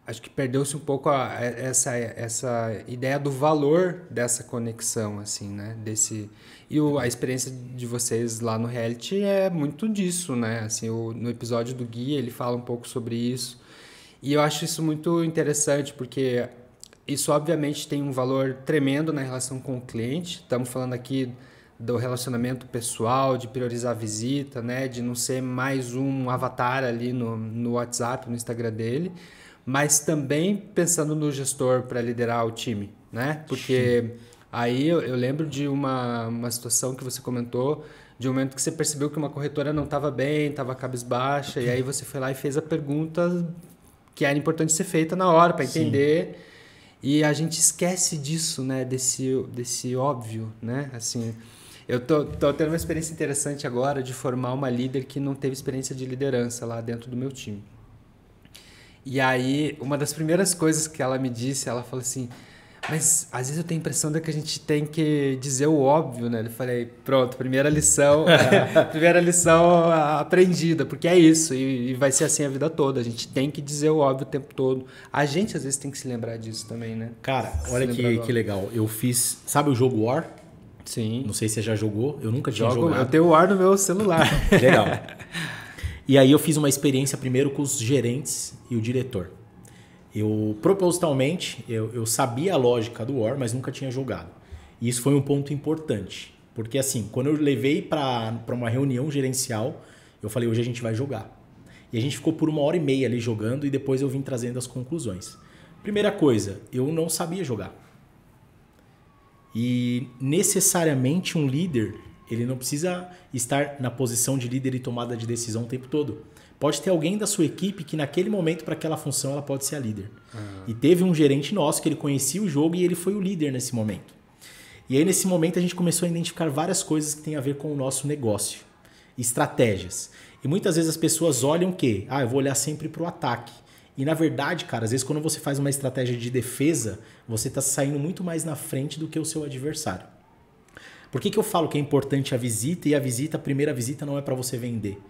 acho que perdeu-se um pouco a, a, é, essa, essa ideia do valor dessa conexão, assim, né? Desse, e o, a experiência de vocês lá no reality é muito disso, né? Assim, o, no episódio do Gui, ele fala um pouco sobre isso. E eu acho isso muito interessante, porque isso obviamente tem um valor tremendo na relação com o cliente. Estamos falando aqui do relacionamento pessoal, de priorizar a visita, né? De não ser mais um avatar ali no, no WhatsApp, no Instagram dele mas também pensando no gestor para liderar o time, né? Porque aí eu, eu, lembro de uma, uma situação que você comentou, de um momento que você percebeu que uma corretora não estava bem, estava cabisbaixa, e aí você foi lá e fez a pergunta que era importante ser feita na hora para entender. Sim. E a gente esquece disso, né? Desse, desse óbvio, né? Assim, eu tô, tô tendo uma experiência interessante agora de formar uma líder que não teve experiência de liderança lá dentro do meu time. E aí, uma das primeiras coisas que ela me disse, ela falou assim: Mas às vezes eu tenho a impressão de que a gente tem que dizer o óbvio, né? Eu falei: Pronto, primeira lição, é, primeira lição aprendida, porque é isso, e, e, vai ser assim a vida toda. A gente tem que dizer o óbvio o tempo todo. A gente às vezes tem que se lembrar disso também, né? Cara, olha que, que legal. Eu fiz, sabe o jogo War? Sim. Não sei se você já jogou, eu nunca tinha Jogo, jogado. Eu tenho o War no meu celular. legal. E aí eu fiz uma experiência primeiro com os gerentes e o diretor. Eu, propositalmente, eu, eu sabia a lógica do War, mas nunca tinha jogado. E isso foi um ponto importante. Porque, assim, quando eu levei para uma reunião gerencial, eu falei, hoje a gente vai jogar. E a gente ficou por uma hora e meia ali jogando e depois eu vim trazendo as conclusões. Primeira coisa, eu não sabia jogar. E necessariamente um líder ele não precisa estar na posição de líder e tomada de decisão o tempo todo. Pode ter alguém da sua equipe que naquele momento para aquela função ela pode ser a líder. Uhum. E teve um gerente nosso que ele conhecia o jogo e ele foi o líder nesse momento. E aí nesse momento a gente começou a identificar várias coisas que tem a ver com o nosso negócio, estratégias. E muitas vezes as pessoas olham o quê? Ah, eu vou olhar sempre para o ataque. E na verdade, cara, às vezes quando você faz uma estratégia de defesa, você está saindo muito mais na frente do que o seu adversário. Por que, que eu falo que é importante a visita e a visita, a primeira visita não é para você vender?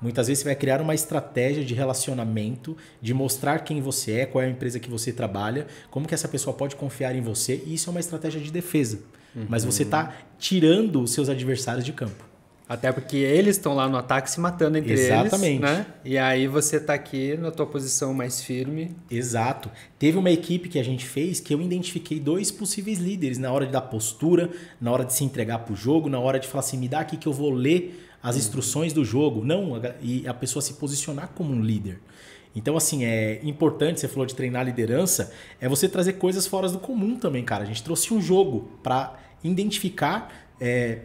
Muitas vezes você vai criar uma estratégia de relacionamento, de mostrar quem você é, qual é a empresa que você trabalha, como que essa pessoa pode confiar em você, e isso é uma estratégia de defesa. Uhum. Mas você está uhum. tirando os seus adversários de campo. Até porque eles estão lá no ataque se matando entre Exatamente. eles. Exatamente. Né? E aí você está aqui na tua posição mais firme. Exato. Teve uma equipe que a gente fez que eu identifiquei dois possíveis líderes na hora de dar postura, na hora de se entregar para o jogo, na hora de falar assim: me dá aqui que eu vou ler as uhum. instruções do jogo. Não, e a pessoa se posicionar como um líder. Então, assim, é importante, você falou de treinar a liderança, é você trazer coisas fora do comum também, cara. A gente trouxe um jogo para identificar. É,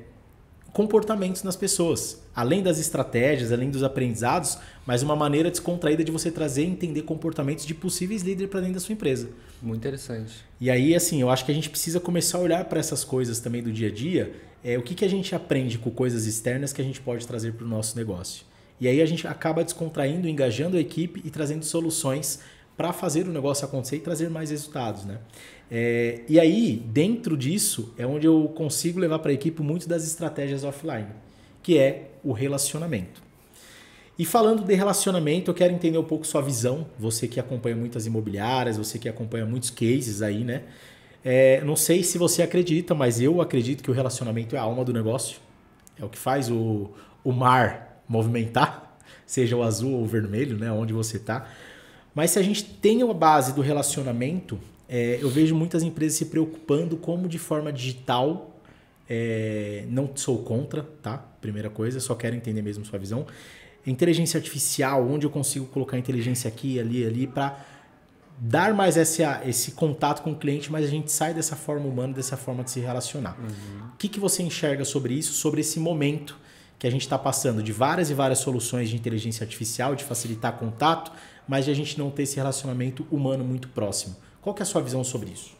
comportamentos nas pessoas, além das estratégias, além dos aprendizados, mas uma maneira descontraída de você trazer e entender comportamentos de possíveis líderes para dentro da sua empresa. Muito interessante. E aí, assim, eu acho que a gente precisa começar a olhar para essas coisas também do dia a dia. É, o que, que a gente aprende com coisas externas que a gente pode trazer para o nosso negócio? E aí a gente acaba descontraindo, engajando a equipe e trazendo soluções para fazer o negócio acontecer e trazer mais resultados, né? É, e aí, dentro disso, é onde eu consigo levar para a equipe muito das estratégias offline, que é o relacionamento. E falando de relacionamento, eu quero entender um pouco sua visão, você que acompanha muitas imobiliárias, você que acompanha muitos cases aí, né? É, não sei se você acredita, mas eu acredito que o relacionamento é a alma do negócio. É o que faz o, o mar movimentar, seja o azul ou o vermelho, né? Onde você está. Mas se a gente tem a base do relacionamento, é, eu vejo muitas empresas se preocupando como de forma digital. É, não sou contra, tá? Primeira coisa, só quero entender mesmo sua visão. Inteligência artificial, onde eu consigo colocar inteligência aqui, ali, ali, para dar mais essa, esse contato com o cliente, mas a gente sai dessa forma humana, dessa forma de se relacionar. Uhum. O que, que você enxerga sobre isso, sobre esse momento que a gente está passando de várias e várias soluções de inteligência artificial, de facilitar contato, mas de a gente não ter esse relacionamento humano muito próximo? Qual que é a sua visão sobre isso?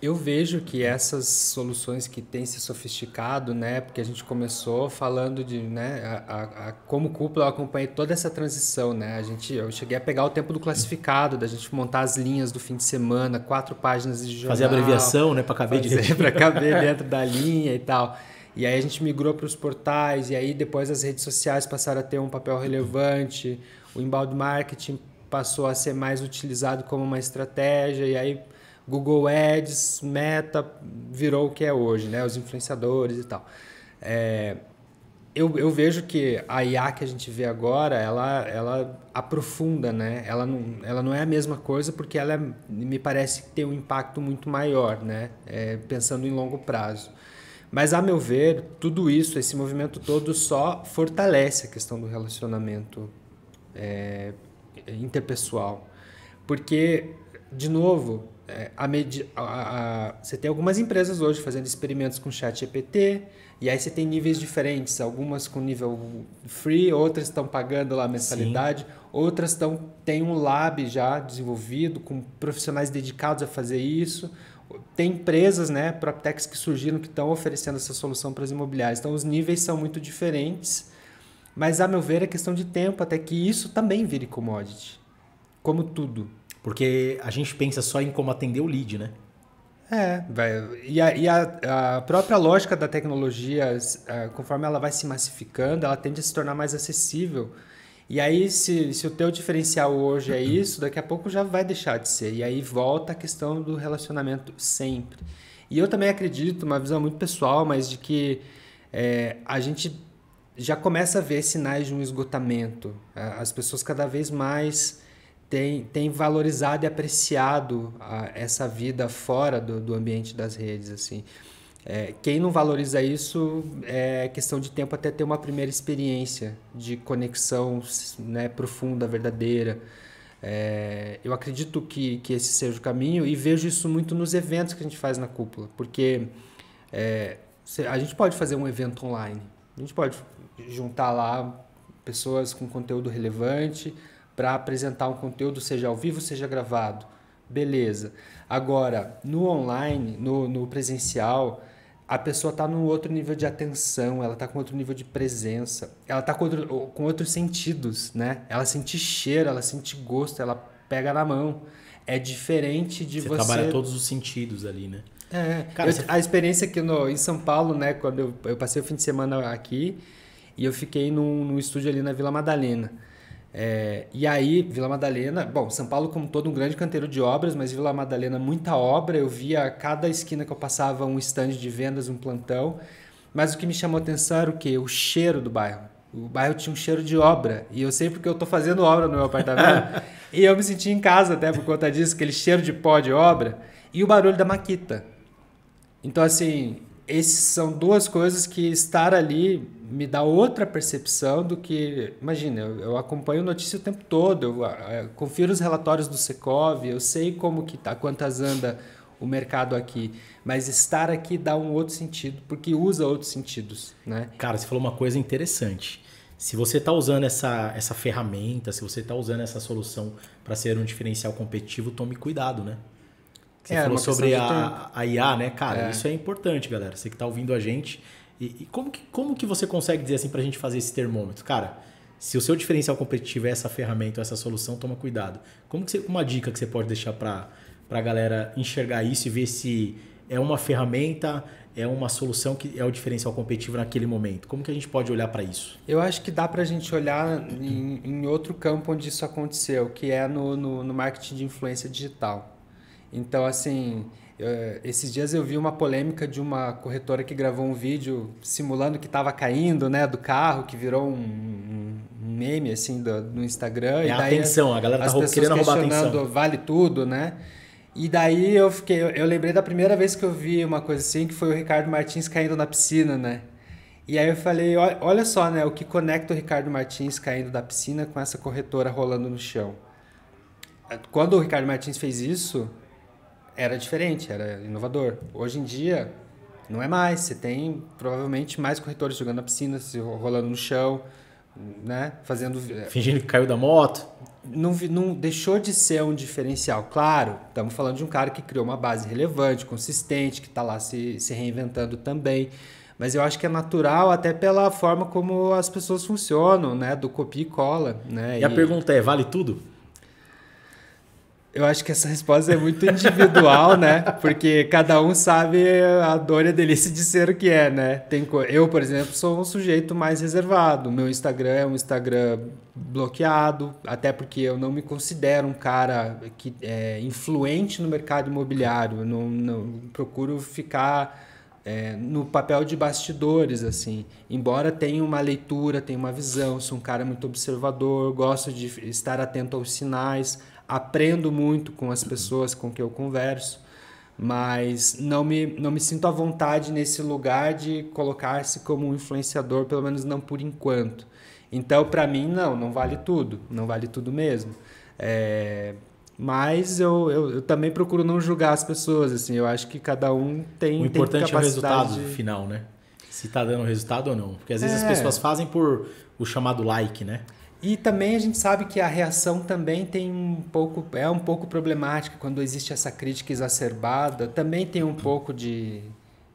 Eu vejo que essas soluções que têm se sofisticado, né, porque a gente começou falando de, né, a, a, como cúpula eu acompanhei toda essa transição, né, a gente, eu cheguei a pegar o tempo do classificado, da gente montar as linhas do fim de semana, quatro páginas de jornal. Fazer abreviação, né, para caber Para caber dentro da linha e tal. E aí a gente migrou para os portais, e aí depois as redes sociais passaram a ter um papel relevante, o embalde marketing passou a ser mais utilizado como uma estratégia, e aí Google Ads, Meta, virou o que é hoje, né? Os influenciadores e tal. É, eu, eu, vejo que a IA que a gente vê agora, ela, ela aprofunda, né? Ela não, ela não é a mesma coisa porque ela é, me parece que tem um impacto muito maior, né? É, pensando em longo prazo. Mas, a meu ver, tudo isso, esse movimento todo, só fortalece a questão do relacionamento é, interpessoal. Porque, de novo, é, a, a, a, você tem algumas empresas hoje fazendo experimentos com chat GPT, e aí você tem níveis diferentes, algumas com nível free, outras estão pagando lá a mensalidade, Sim. outras estão tem um lab já desenvolvido com profissionais dedicados a fazer isso. Tem empresas, né, PropTechs que surgiram que estão oferecendo essa solução para as imobiliárias. Então os níveis são muito diferentes mas, a meu ver, é questão de tempo até que isso também vire commodity. Como tudo. Porque a gente pensa só em como atender o lead, né? É, vai, e, a, e a, a, própria lógica da tecnologia, conforme ela vai se massificando, ela tende a se tornar mais acessível. E aí, se, se o teu diferencial hoje é uhum. isso, daqui a pouco já vai deixar de ser. E aí volta a questão do relacionamento sempre. E eu também acredito, uma visão muito pessoal, mas de que é, a gente já começa a ver sinais de um esgotamento. É, as pessoas cada vez mais têm, têm valorizado e apreciado a, essa vida fora do, do ambiente das redes. assim. É, quem não valoriza isso é questão de tempo até ter uma primeira experiência de conexão né, profunda, verdadeira. É, eu acredito que, que esse seja o caminho e vejo isso muito nos eventos que a gente faz na cúpula, porque é, a gente pode fazer um evento online, a gente pode juntar lá pessoas com conteúdo relevante para apresentar um conteúdo, seja ao vivo, seja gravado. Beleza. Agora, no online, no, no presencial, a pessoa está num outro nível de atenção, ela está com outro nível de presença, ela está com, outro, com outros sentidos, né? Ela sente cheiro, ela sente gosto, ela pega na mão. É diferente de você. Você trabalha todos os sentidos ali, né? É. Cara, eu, você... A experiência que no, em São Paulo, né? Quando eu, eu passei o fim de semana aqui, e eu fiquei num, num estúdio ali na Vila Madalena. É, e aí, Vila Madalena, bom, São Paulo como todo um grande canteiro de obras, mas Vila Madalena muita obra, eu via a cada esquina que eu passava um stand de vendas, um plantão, mas o que me chamou atenção era o quê? O cheiro do bairro. O bairro tinha um cheiro de obra, e eu sei porque eu estou fazendo obra no meu apartamento, e eu me senti em casa até por conta disso, aquele cheiro de pó de obra, e o barulho da maquita. Então, assim, esses são duas coisas que estar ali me dá outra percepção do que. Imagina, eu, eu acompanho notícia o tempo todo, eu, eu, ah, ah, confiro os relatórios do Secov, eu sei como que tá, quantas anda o mercado aqui. Mas estar aqui dá um outro sentido, porque usa outros sentidos. Né? Cara, você falou uma coisa interessante. Se você está usando essa, essa ferramenta, se você está usando essa solução para ser um diferencial competitivo, tome cuidado, né? Você é, é falou sobre a, a, IA, né? Cara, é. isso é importante, galera. Você que está ouvindo a gente, e, e, como, que, como que você consegue dizer assim para a gente fazer esse termômetro? Cara, se o seu diferencial competitivo é essa ferramenta essa solução, toma cuidado. Como que você, uma dica que você pode deixar para a galera enxergar isso e ver se é uma ferramenta, é uma solução que é o diferencial competitivo naquele momento? Como que a gente pode olhar para isso? Eu acho que dá para a gente olhar em, em, outro campo onde isso aconteceu, que é no, no, no marketing de influência digital. Então, assim, eh, esses dias eu vi uma polêmica de uma corretora que gravou um vídeo simulando que estava caindo, né, do carro, que virou um, um meme assim do, no Instagram. É e daí atenção, a galera tá as querendo roubar atenção. Vale tudo, né? E daí eu fiquei, eu, eu lembrei da primeira vez que eu vi uma coisa assim, que foi o Ricardo Martins caindo na piscina, né? E aí eu falei, olha só, né, o que conecta o Ricardo Martins caindo da piscina com essa corretora rolando no chão. Quando o Ricardo Martins fez isso, era diferente, era inovador. Hoje em dia, não é mais. Você tem provavelmente mais corretores jogando na piscina, se rolando no chão, né? Fazendo. É, Fingindo que caiu da moto. Não, não deixou de ser um diferencial. Claro, estamos falando de um cara que criou uma base relevante, consistente, que está lá se, se reinventando também. Mas eu acho que é natural até pela forma como as pessoas funcionam, né? Do copia e cola. Né? E, e a pergunta é: vale tudo? Eu acho que essa resposta é muito individual, né? Porque cada um sabe a dor e a delícia de ser o que é, né? Tem co... Eu, por exemplo, sou um sujeito mais reservado. Meu Instagram é um Instagram bloqueado, até porque eu não me considero um cara que é influente no mercado imobiliário. Eu não, não procuro ficar é, no papel de bastidores, assim. Embora tenha uma leitura, tenha uma visão, sou um cara muito observador, gosto de estar atento aos sinais aprendo muito com as pessoas com que eu converso, mas não me, não me sinto à vontade nesse lugar de colocar-se como um influenciador, pelo menos não por enquanto. Então, para mim, não, não vale tudo, não vale tudo mesmo. É, mas eu, eu, eu, também procuro não julgar as pessoas, assim, eu acho que cada um tem. O importante tem é o resultado de... final, né? Se está dando resultado ou não. Porque às vezes é. as pessoas fazem por o chamado like, né? E também a gente sabe que a reação também tem um pouco é um pouco problemática quando existe essa crítica exacerbada. Também tem um pouco de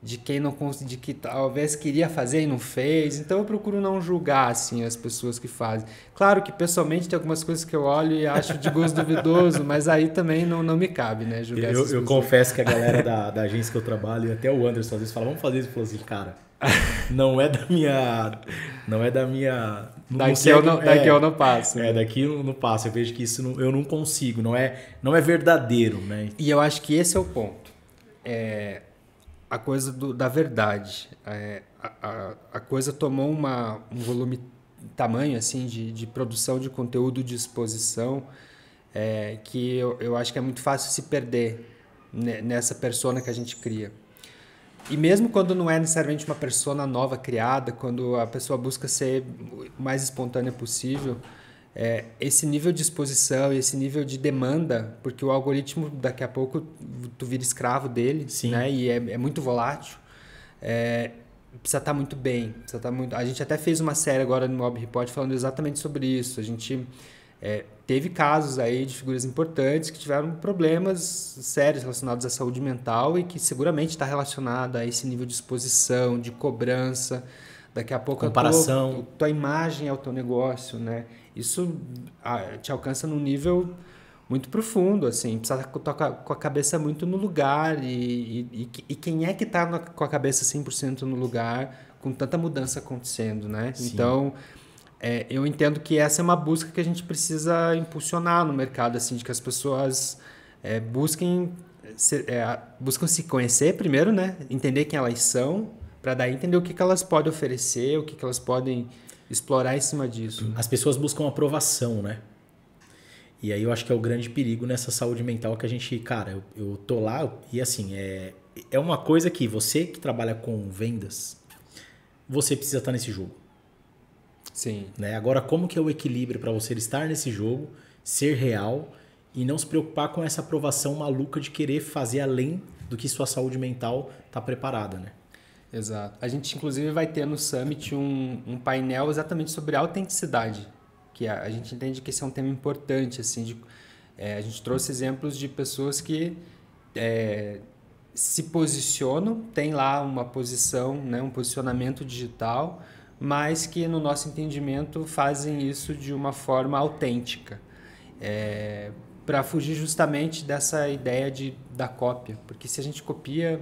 de quem não de que talvez queria fazer e não fez. Então eu procuro não julgar assim as pessoas que fazem. Claro que pessoalmente tem algumas coisas que eu olho e acho de gosto duvidoso, mas aí também não, não me cabe, né? Julgar eu, eu confesso que a galera da, da agência que eu trabalho e até o Anderson às vezes fala, vamos fazer isso, falou assim, cara, não é da minha, não é da minha daqui, eu não, daqui é, eu não passo. Né? É, daqui eu não passo. Eu vejo que isso não, eu não consigo, não é, não é verdadeiro, né? E eu acho que esse é o ponto. É, a coisa do, da verdade. É, a, a, a, coisa tomou uma, um volume tamanho assim de, de produção de conteúdo de exposição é, que eu, eu acho que é muito fácil se perder nessa persona que a gente cria. E mesmo quando não é necessariamente uma persona nova criada, quando a pessoa busca ser o mais espontânea possível, é, esse nível de exposição e esse nível de demanda, porque o algoritmo daqui a pouco tu vira escravo dele, Sim. né? E é, é muito volátil. É, precisa estar tá muito bem, precisa estar tá muito. A gente até fez uma série agora no Mob Report falando exatamente sobre isso. A gente é, teve casos aí de figuras importantes que tiveram problemas sérios relacionados à saúde mental e que seguramente está relacionado a esse nível de exposição, de cobrança. Daqui a pouco Comparação. a tua, tua imagem é o teu negócio, né? Isso ah, te alcança num nível muito profundo, assim, precisa estar tá tá com a cabeça muito no lugar e, e, e quem é que está com a cabeça 100% no lugar com tanta mudança acontecendo, né? Sim. Então, é, eu entendo que essa é uma busca que a gente precisa impulsionar no mercado, assim, de que as pessoas é, busquem, se, é, buscam se conhecer primeiro, né? Entender quem elas são, para daí entender o que, que elas podem oferecer, o que, que elas podem explorar em cima disso. As pessoas buscam aprovação, né? E aí eu acho que é o grande perigo nessa saúde mental que a gente, cara, eu, eu tô lá e assim, é, é uma coisa que você que trabalha com vendas, você precisa estar tá nesse jogo. Sim. Né? Agora, como que é o equilíbrio para você estar nesse jogo, ser real e não se preocupar com essa aprovação maluca de querer fazer além do que sua saúde mental está preparada, né? Exato. A gente, inclusive, vai ter no Summit um, um painel exatamente sobre autenticidade, que a, a, gente entende que esse é um tema importante, assim, de, é, a gente trouxe exemplos de pessoas que é, se posicionam, tem lá uma posição, né, um posicionamento digital, mas que no nosso entendimento fazem isso de uma forma autêntica, é, para fugir justamente dessa ideia de, da cópia, porque se a gente copia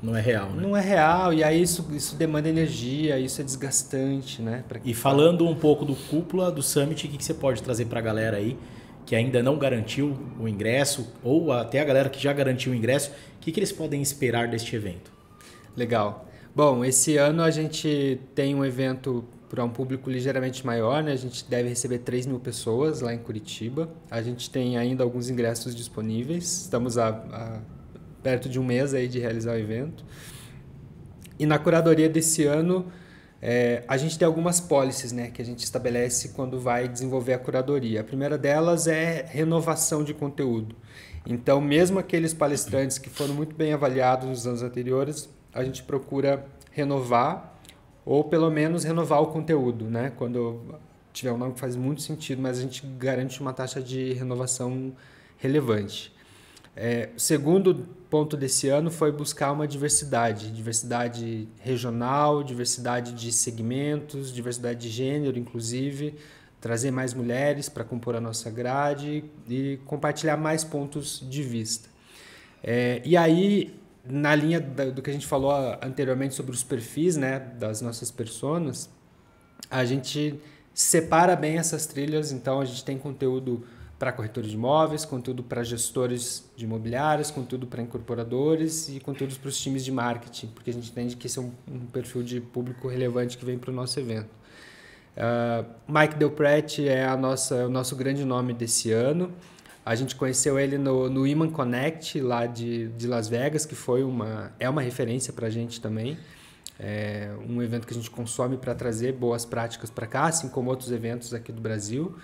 não é real, né? Não é real, e aí isso, isso demanda energia, isso é desgastante, né? Pra... E falando um pouco do cúpula, do summit, o que, que você pode trazer para a galera aí que ainda não garantiu o ingresso, ou até a galera que já garantiu o ingresso, o que, que eles podem esperar deste evento? Legal. Bom, esse ano a gente tem um evento para um público ligeiramente maior, né? A gente deve receber 3 mil pessoas lá em Curitiba. A gente tem ainda alguns ingressos disponíveis. Estamos a, a perto de um mês aí de realizar o evento. E na curadoria desse ano, é, a gente tem algumas policies né, que a gente estabelece quando vai desenvolver a curadoria. A primeira delas é renovação de conteúdo. Então, mesmo aqueles palestrantes que foram muito bem avaliados nos anos anteriores, a gente procura renovar ou pelo menos renovar o conteúdo, né? Quando tiver um nome que faz muito sentido, mas a gente garante uma taxa de renovação relevante. É, o segundo ponto desse ano foi buscar uma diversidade, diversidade regional, diversidade de segmentos, diversidade de gênero, inclusive, trazer mais mulheres para compor a nossa grade e compartilhar mais pontos de vista. É, e aí na linha do que a gente falou anteriormente sobre os perfis, né, das nossas personas, a gente separa bem essas trilhas, então a gente tem conteúdo para corretores de imóveis, conteúdo para gestores de imobiliários conteúdo para incorporadores e conteúdos para os times de marketing, porque a gente entende que esse é um, um perfil de público relevante que vem para o nosso evento. Uh, Mike Delprete é a nossa, o nosso grande nome desse ano. A gente conheceu ele no, no Iman Connect lá de, de Las Vegas, que foi uma é uma referência para a gente também. É um evento que a gente consome para trazer boas práticas para cá, assim como outros eventos aqui do Brasil.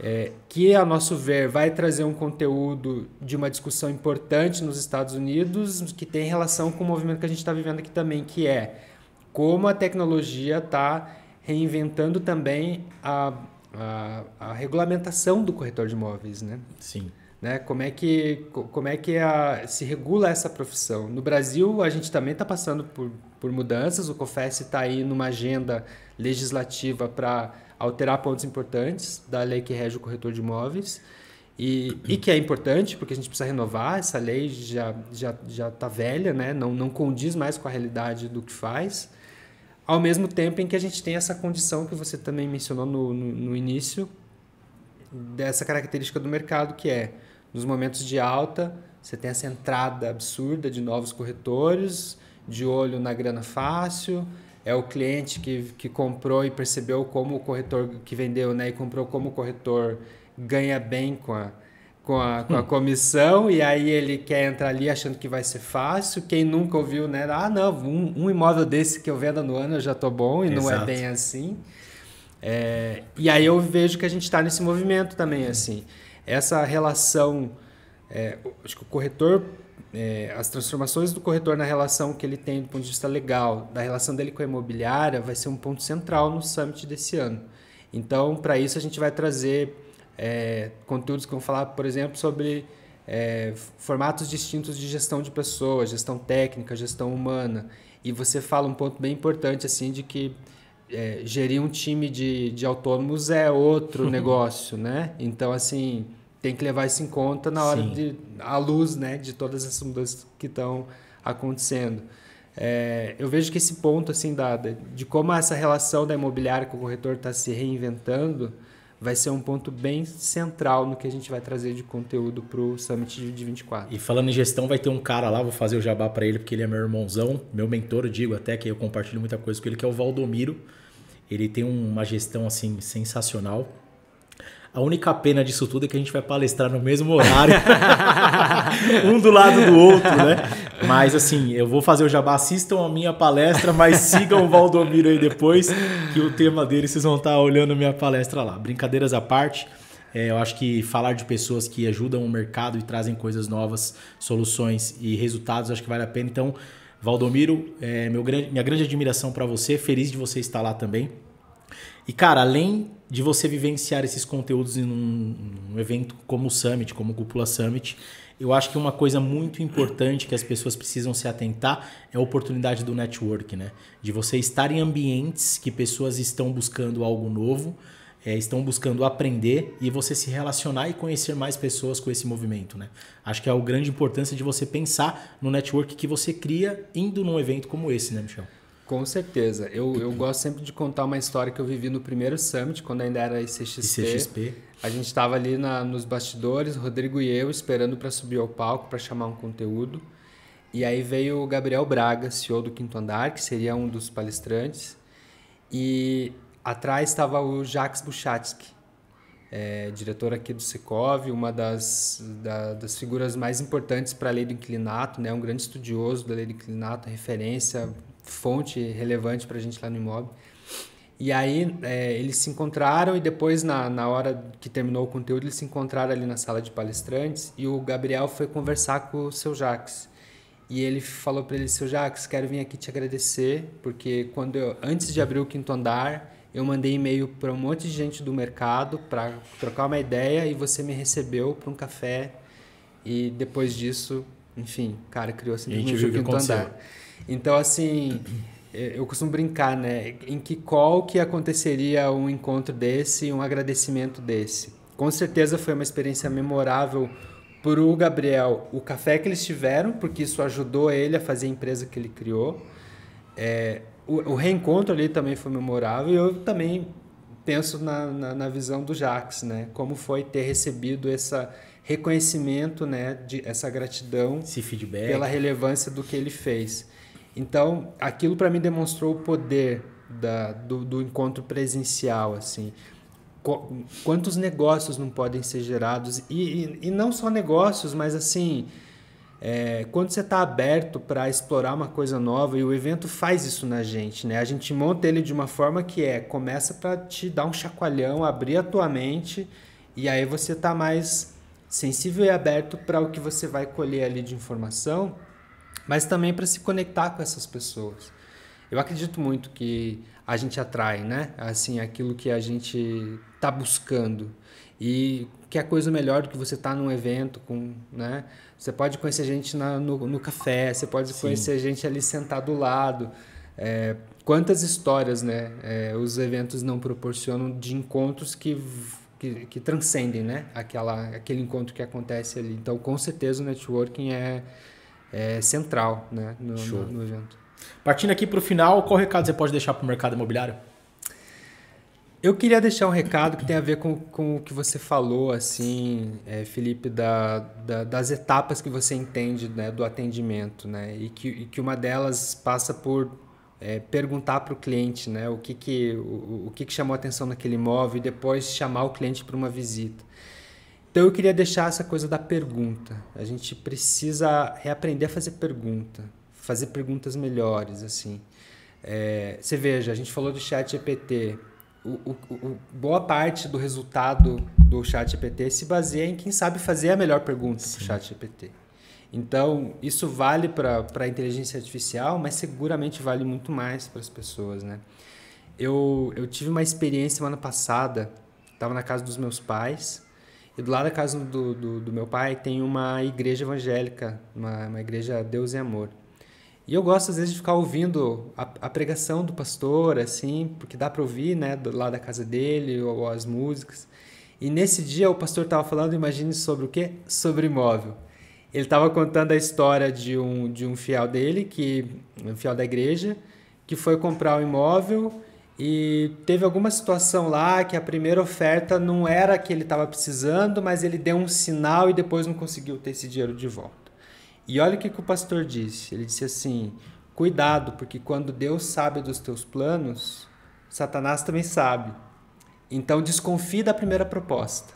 É, que, a nosso ver, vai trazer um conteúdo de uma discussão importante nos Estados Unidos, que tem relação com o movimento que a gente está vivendo aqui também, que é como a tecnologia está reinventando também a a, a regulamentação do corretor de imóveis, né? Sim. Né? Como é que, como é que a, se regula essa profissão? No Brasil, a gente também está passando por, por mudanças. O COFES está aí numa agenda legislativa para alterar pontos importantes da lei que rege o corretor de imóveis. E, e, que é importante, porque a gente precisa renovar, essa lei já está já, já tá velha, né? não, não condiz mais com a realidade do que faz ao mesmo tempo em que a gente tem essa condição que você também mencionou no, no, no início, dessa característica do mercado, que é nos momentos de alta, você tem essa entrada absurda de novos corretores, de olho na grana fácil, é o cliente que, que comprou e percebeu como o corretor que vendeu né, e comprou como o corretor ganha bem com a, com a, com a hum. comissão e aí ele quer entrar ali achando que vai ser fácil. Quem nunca ouviu, né? Ah, não, um, um imóvel desse que eu venda no ano eu já tô bom e Exato. não é bem assim. É, e aí eu vejo que a gente está nesse movimento também, assim. Essa relação, é, acho que o corretor, é, as transformações do corretor na relação que ele tem do ponto de vista legal, da relação dele com a imobiliária, vai ser um ponto central no summit desse ano. Então, para isso, a gente vai trazer é, conteúdos que vão falar, por exemplo, sobre é, formatos distintos de gestão de pessoas, gestão técnica, gestão humana. E você fala um ponto bem importante, assim, de que é, gerir um time de, de autônomos é outro uhum. negócio, né? Então, assim, tem que levar isso em conta na hora Sim. de à luz, né, de todas essas mudanças que estão acontecendo. É, eu vejo que esse ponto, assim, da, de como essa relação da imobiliária com o corretor está se reinventando, vai ser um ponto bem central no que a gente vai trazer de conteúdo para o Summit de 24. E falando em gestão, vai ter um cara lá, vou fazer o jabá para ele, porque ele é meu irmãozão, meu mentor, digo até que eu compartilho muita coisa com ele, que é o Valdomiro. Ele tem uma gestão assim sensacional. A única pena disso tudo é que a gente vai palestrar no mesmo horário, um do lado do outro, né? Mas assim, eu vou fazer o jabá, assistam a minha palestra, mas sigam o Valdomiro aí depois, que o tema dele vocês vão estar tá olhando a minha palestra lá. Brincadeiras à parte, é, eu acho que falar de pessoas que ajudam o mercado e trazem coisas novas, soluções e resultados, acho que vale a pena. Então, Valdomiro, é, meu, minha grande admiração para você, feliz de você estar lá também. E, cara, além de você vivenciar esses conteúdos em um, um evento como o Summit, como o Cúpula Summit, eu acho que uma coisa muito importante que as pessoas precisam se atentar é a oportunidade do network, né? De você estar em ambientes que pessoas estão buscando algo novo, é, estão buscando aprender e você se relacionar e conhecer mais pessoas com esse movimento, né? Acho que é a grande importância de você pensar no network que você cria indo num evento como esse, né, Michel? Com certeza. Eu, eu uhum. gosto sempre de contar uma história que eu vivi no primeiro Summit, quando ainda era ICXP. ICXP. A gente estava ali na, nos bastidores, Rodrigo e eu, esperando para subir ao palco para chamar um conteúdo. E aí veio o Gabriel Braga, CEO do Quinto Andar, que seria um dos palestrantes. E atrás estava o Jacques Buchatsky, é, diretor aqui do Secov, uma das, da, das figuras mais importantes para a lei do inclinato, né? um grande estudioso da lei do inclinato, referência, fonte relevante para a gente lá no imóvel. E aí é, eles se encontraram e depois, na, na hora que terminou o conteúdo, eles se encontraram ali na sala de palestrantes e o Gabriel foi conversar com o seu Jaques. E ele falou para ele, seu Jaques, quero vir aqui te agradecer, porque quando eu, antes de abrir o quinto andar, eu mandei e-mail para um monte de gente do mercado para trocar uma ideia e você me recebeu para um café. E depois disso, enfim, cara, criou simplesmente o quinto andar. Então, assim, eu costumo brincar, né? Em que qual que aconteceria um encontro desse, um agradecimento desse? Com certeza foi uma experiência memorável para o Gabriel, o café que eles tiveram, porque isso ajudou ele a fazer a empresa que ele criou. É, o, o, reencontro ali também foi memorável. E eu também penso na, na, na, visão do Jax, né? Como foi ter recebido esse reconhecimento, né? De, essa gratidão. Esse feedback. Pela relevância do que ele fez. Então, aquilo para mim demonstrou o poder da, do, do encontro presencial, assim. Qu quantos negócios não podem ser gerados? E, e, e não só negócios, mas assim, é, quando você está aberto para explorar uma coisa nova, e o evento faz isso na gente, né? A gente monta ele de uma forma que é, começa para te dar um chacoalhão, abrir a tua mente, e aí você está mais sensível e aberto para o que você vai colher ali de informação mas também para se conectar com essas pessoas. Eu acredito muito que a gente atrai, né? Assim, aquilo que a gente está buscando. E que é coisa melhor do que você estar tá num evento com, né? Você pode conhecer gente na, no, no café, você pode Sim. conhecer gente ali sentado do lado. É, quantas histórias, né? É, os eventos não proporcionam de encontros que que, que transcendem, né? Aquela, aquele encontro que acontece ali. Então, com certeza, o networking é é, central né, no, no, no evento. Partindo aqui para o final, qual recado você pode deixar para o mercado imobiliário? Eu queria deixar um recado que tem a ver com, com o que você falou, assim, é, Felipe, da, da, das etapas que você entende né, do atendimento, né? E que, e que uma delas passa por é, perguntar para o cliente, né? O que que, o, o que que chamou atenção naquele imóvel e depois chamar o cliente para uma visita. Então eu queria deixar essa coisa da pergunta. A gente precisa reaprender a fazer pergunta, fazer perguntas melhores, assim. É, você veja, a gente falou do chat GPT. O, o, o, boa parte do resultado do chat GPT se baseia em quem sabe fazer a melhor pergunta para o chat GPT. Então, isso vale para a inteligência artificial, mas seguramente vale muito mais para as pessoas, né? Eu, eu tive uma experiência semana passada, estava na casa dos meus pais, e do lado da casa do, do, do meu pai tem uma igreja evangélica, uma, uma igreja Deus e Amor. E eu gosto às vezes de ficar ouvindo a, a pregação do pastor, assim, porque dá para ouvir, né, do, lado da casa dele, ou, ou, as músicas. E nesse dia o pastor estava falando, imagine sobre o quê? Sobre imóvel. Ele estava contando a história de um, de um fiel dele, que um fiel da igreja, que foi comprar o um imóvel e teve alguma situação lá que a primeira oferta não era a que ele estava precisando, mas ele deu um sinal e depois não conseguiu ter esse dinheiro de volta. E olha o que, que o pastor disse: ele disse assim, cuidado, porque quando Deus sabe dos teus planos, Satanás também sabe. Então desconfie da primeira proposta.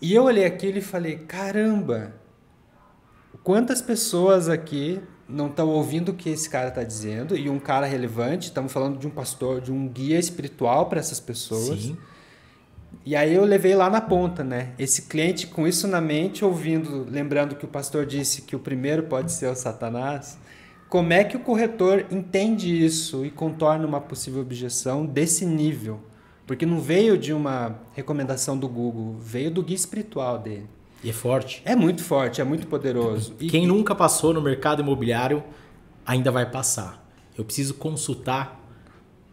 E eu olhei aquilo e falei: caramba, quantas pessoas aqui não estão ouvindo o que esse cara está dizendo e um cara relevante, estamos falando de um pastor, de um guia espiritual para essas pessoas. Sim. E aí eu levei lá na ponta, né? Esse cliente com isso na mente, ouvindo, lembrando que o pastor disse que o primeiro pode ser o Satanás. Como é que o corretor entende isso e contorna uma possível objeção desse nível? Porque não veio de uma recomendação do Google, veio do guia espiritual dele. E é forte. É muito forte, é muito poderoso. E Quem nunca passou no mercado imobiliário ainda vai passar. Eu preciso consultar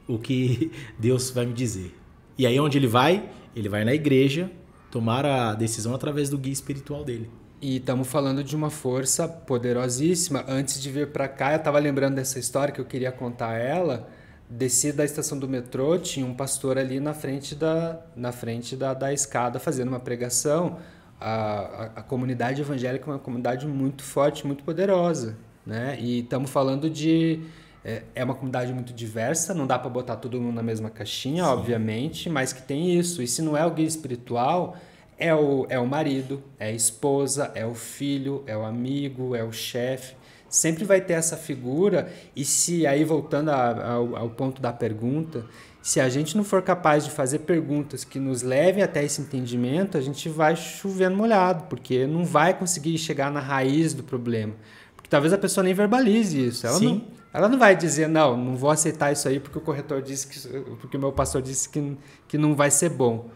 o que Deus vai me dizer. E aí onde ele vai? Ele vai na igreja tomar a decisão através do guia espiritual dele. E estamos falando de uma força poderosíssima. Antes de vir para cá, eu estava lembrando dessa história que eu queria contar ela. Desci da estação do metrô, tinha um pastor ali na frente da, na frente da, da escada fazendo uma pregação a, a comunidade evangélica é uma comunidade muito forte, muito poderosa, né? E estamos falando de é, é uma comunidade muito diversa, não dá para botar todo mundo na mesma caixinha, Sim. obviamente, mas que tem isso. E se não é alguém espiritual, é o, é o marido, é a esposa, é o filho, é o amigo, é o chefe. Sempre vai ter essa figura. E se aí, voltando a, a, ao ponto da pergunta, se a gente não for capaz de fazer perguntas que nos levem até esse entendimento, a gente vai chovendo molhado, porque não vai conseguir chegar na raiz do problema. Porque talvez a pessoa nem verbalize isso. Ela, Sim. Não, ela não vai dizer, não, não vou aceitar isso aí porque o corretor disse que. porque o meu pastor disse que, que não vai ser bom.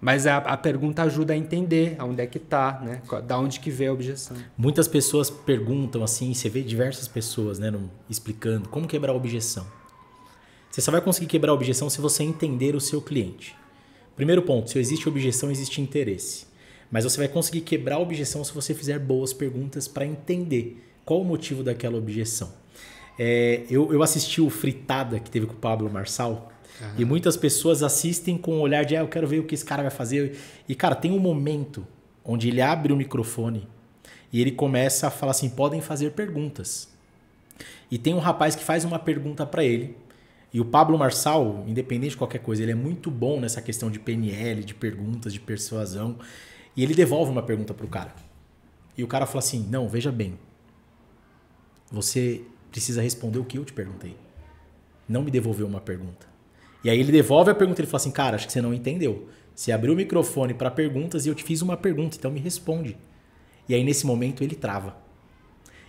Mas a, a, pergunta ajuda a entender aonde é que está, né? Da onde que vê a objeção. Muitas pessoas perguntam assim, você vê diversas pessoas, né, no, explicando como quebrar a objeção. Você só vai conseguir quebrar a objeção se você entender o seu cliente. Primeiro ponto, se existe objeção, existe interesse. Mas você vai conseguir quebrar a objeção se você fizer boas perguntas para entender qual o motivo daquela objeção. É, eu, eu assisti o Fritada que teve com o Pablo Marçal, E muitas pessoas assistem com o olhar de, ah, eu quero ver o que esse cara vai fazer. E, cara, tem um momento onde ele abre o microfone e ele começa a falar assim: podem fazer perguntas. E tem um rapaz que faz uma pergunta para ele. E o Pablo Marçal, independente de qualquer coisa, ele é muito bom nessa questão de PNL, de perguntas, de persuasão. E ele devolve uma pergunta pro cara. E o cara fala assim: "Não, veja bem. Você precisa responder o que eu te perguntei. Não me devolveu uma pergunta." E aí ele devolve a pergunta, ele fala assim: "Cara, acho que você não entendeu. Você abriu o microfone para perguntas e eu te fiz uma pergunta, então me responde." E aí nesse momento ele trava.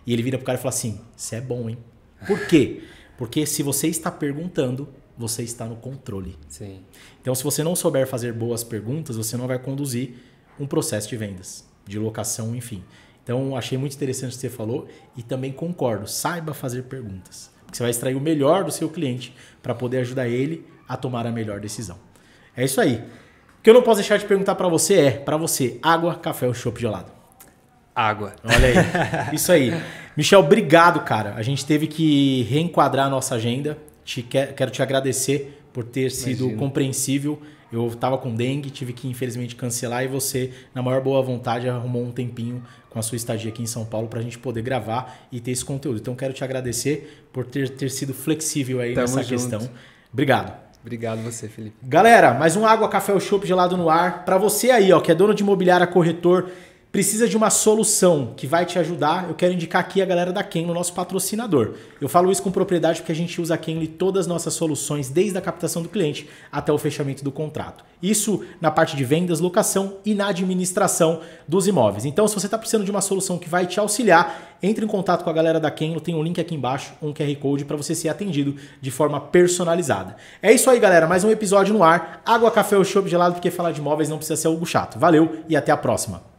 E ele vira pro cara e fala assim: "Você é bom, hein?" Por quê? Porque se você está perguntando, você está no controle. Sim. Então, se você não souber fazer boas perguntas, você não vai conduzir um processo de vendas, de locação, enfim. Então, achei muito interessante o que você falou e também concordo. Saiba fazer perguntas. Porque você vai extrair o melhor do seu cliente para poder ajudar ele a tomar a melhor decisão. É isso aí. O que eu não posso deixar de perguntar para você é, para você, água, café ou chopp gelado? Água. Olha aí. Isso aí. Michel, obrigado, cara. A gente teve que reenquadrar a nossa agenda. Te quer, quero te agradecer por ter Imagina. sido compreensível. Eu estava com dengue, tive que infelizmente cancelar e você, na maior boa vontade, arrumou um tempinho com a sua estadia aqui em São Paulo para a gente poder gravar e ter esse conteúdo. Então quero te agradecer por ter, ter sido flexível aí Tamo nessa junto. questão. Obrigado. Obrigado você, Felipe. Galera, mais um água, café ou chopp gelado no ar. Para você aí, ó, que é dono de imobiliária, corretor, precisa de uma solução que vai te ajudar, eu quero indicar aqui a galera da o nosso patrocinador. Eu falo isso com propriedade porque a gente usa a Kenlo em todas as nossas soluções, desde a captação do cliente até o fechamento do contrato. Isso na parte de vendas, locação e na administração dos imóveis. Então, se você está precisando de uma solução que vai te auxiliar, entre em contato com a galera da Kenlo, tem um link aqui embaixo, um QR Code para você ser atendido de forma personalizada. É isso aí, galera, mais um episódio no ar. Água, café ou chopp gelado, porque falar de imóveis não precisa ser algo chato. Valeu e até a próxima.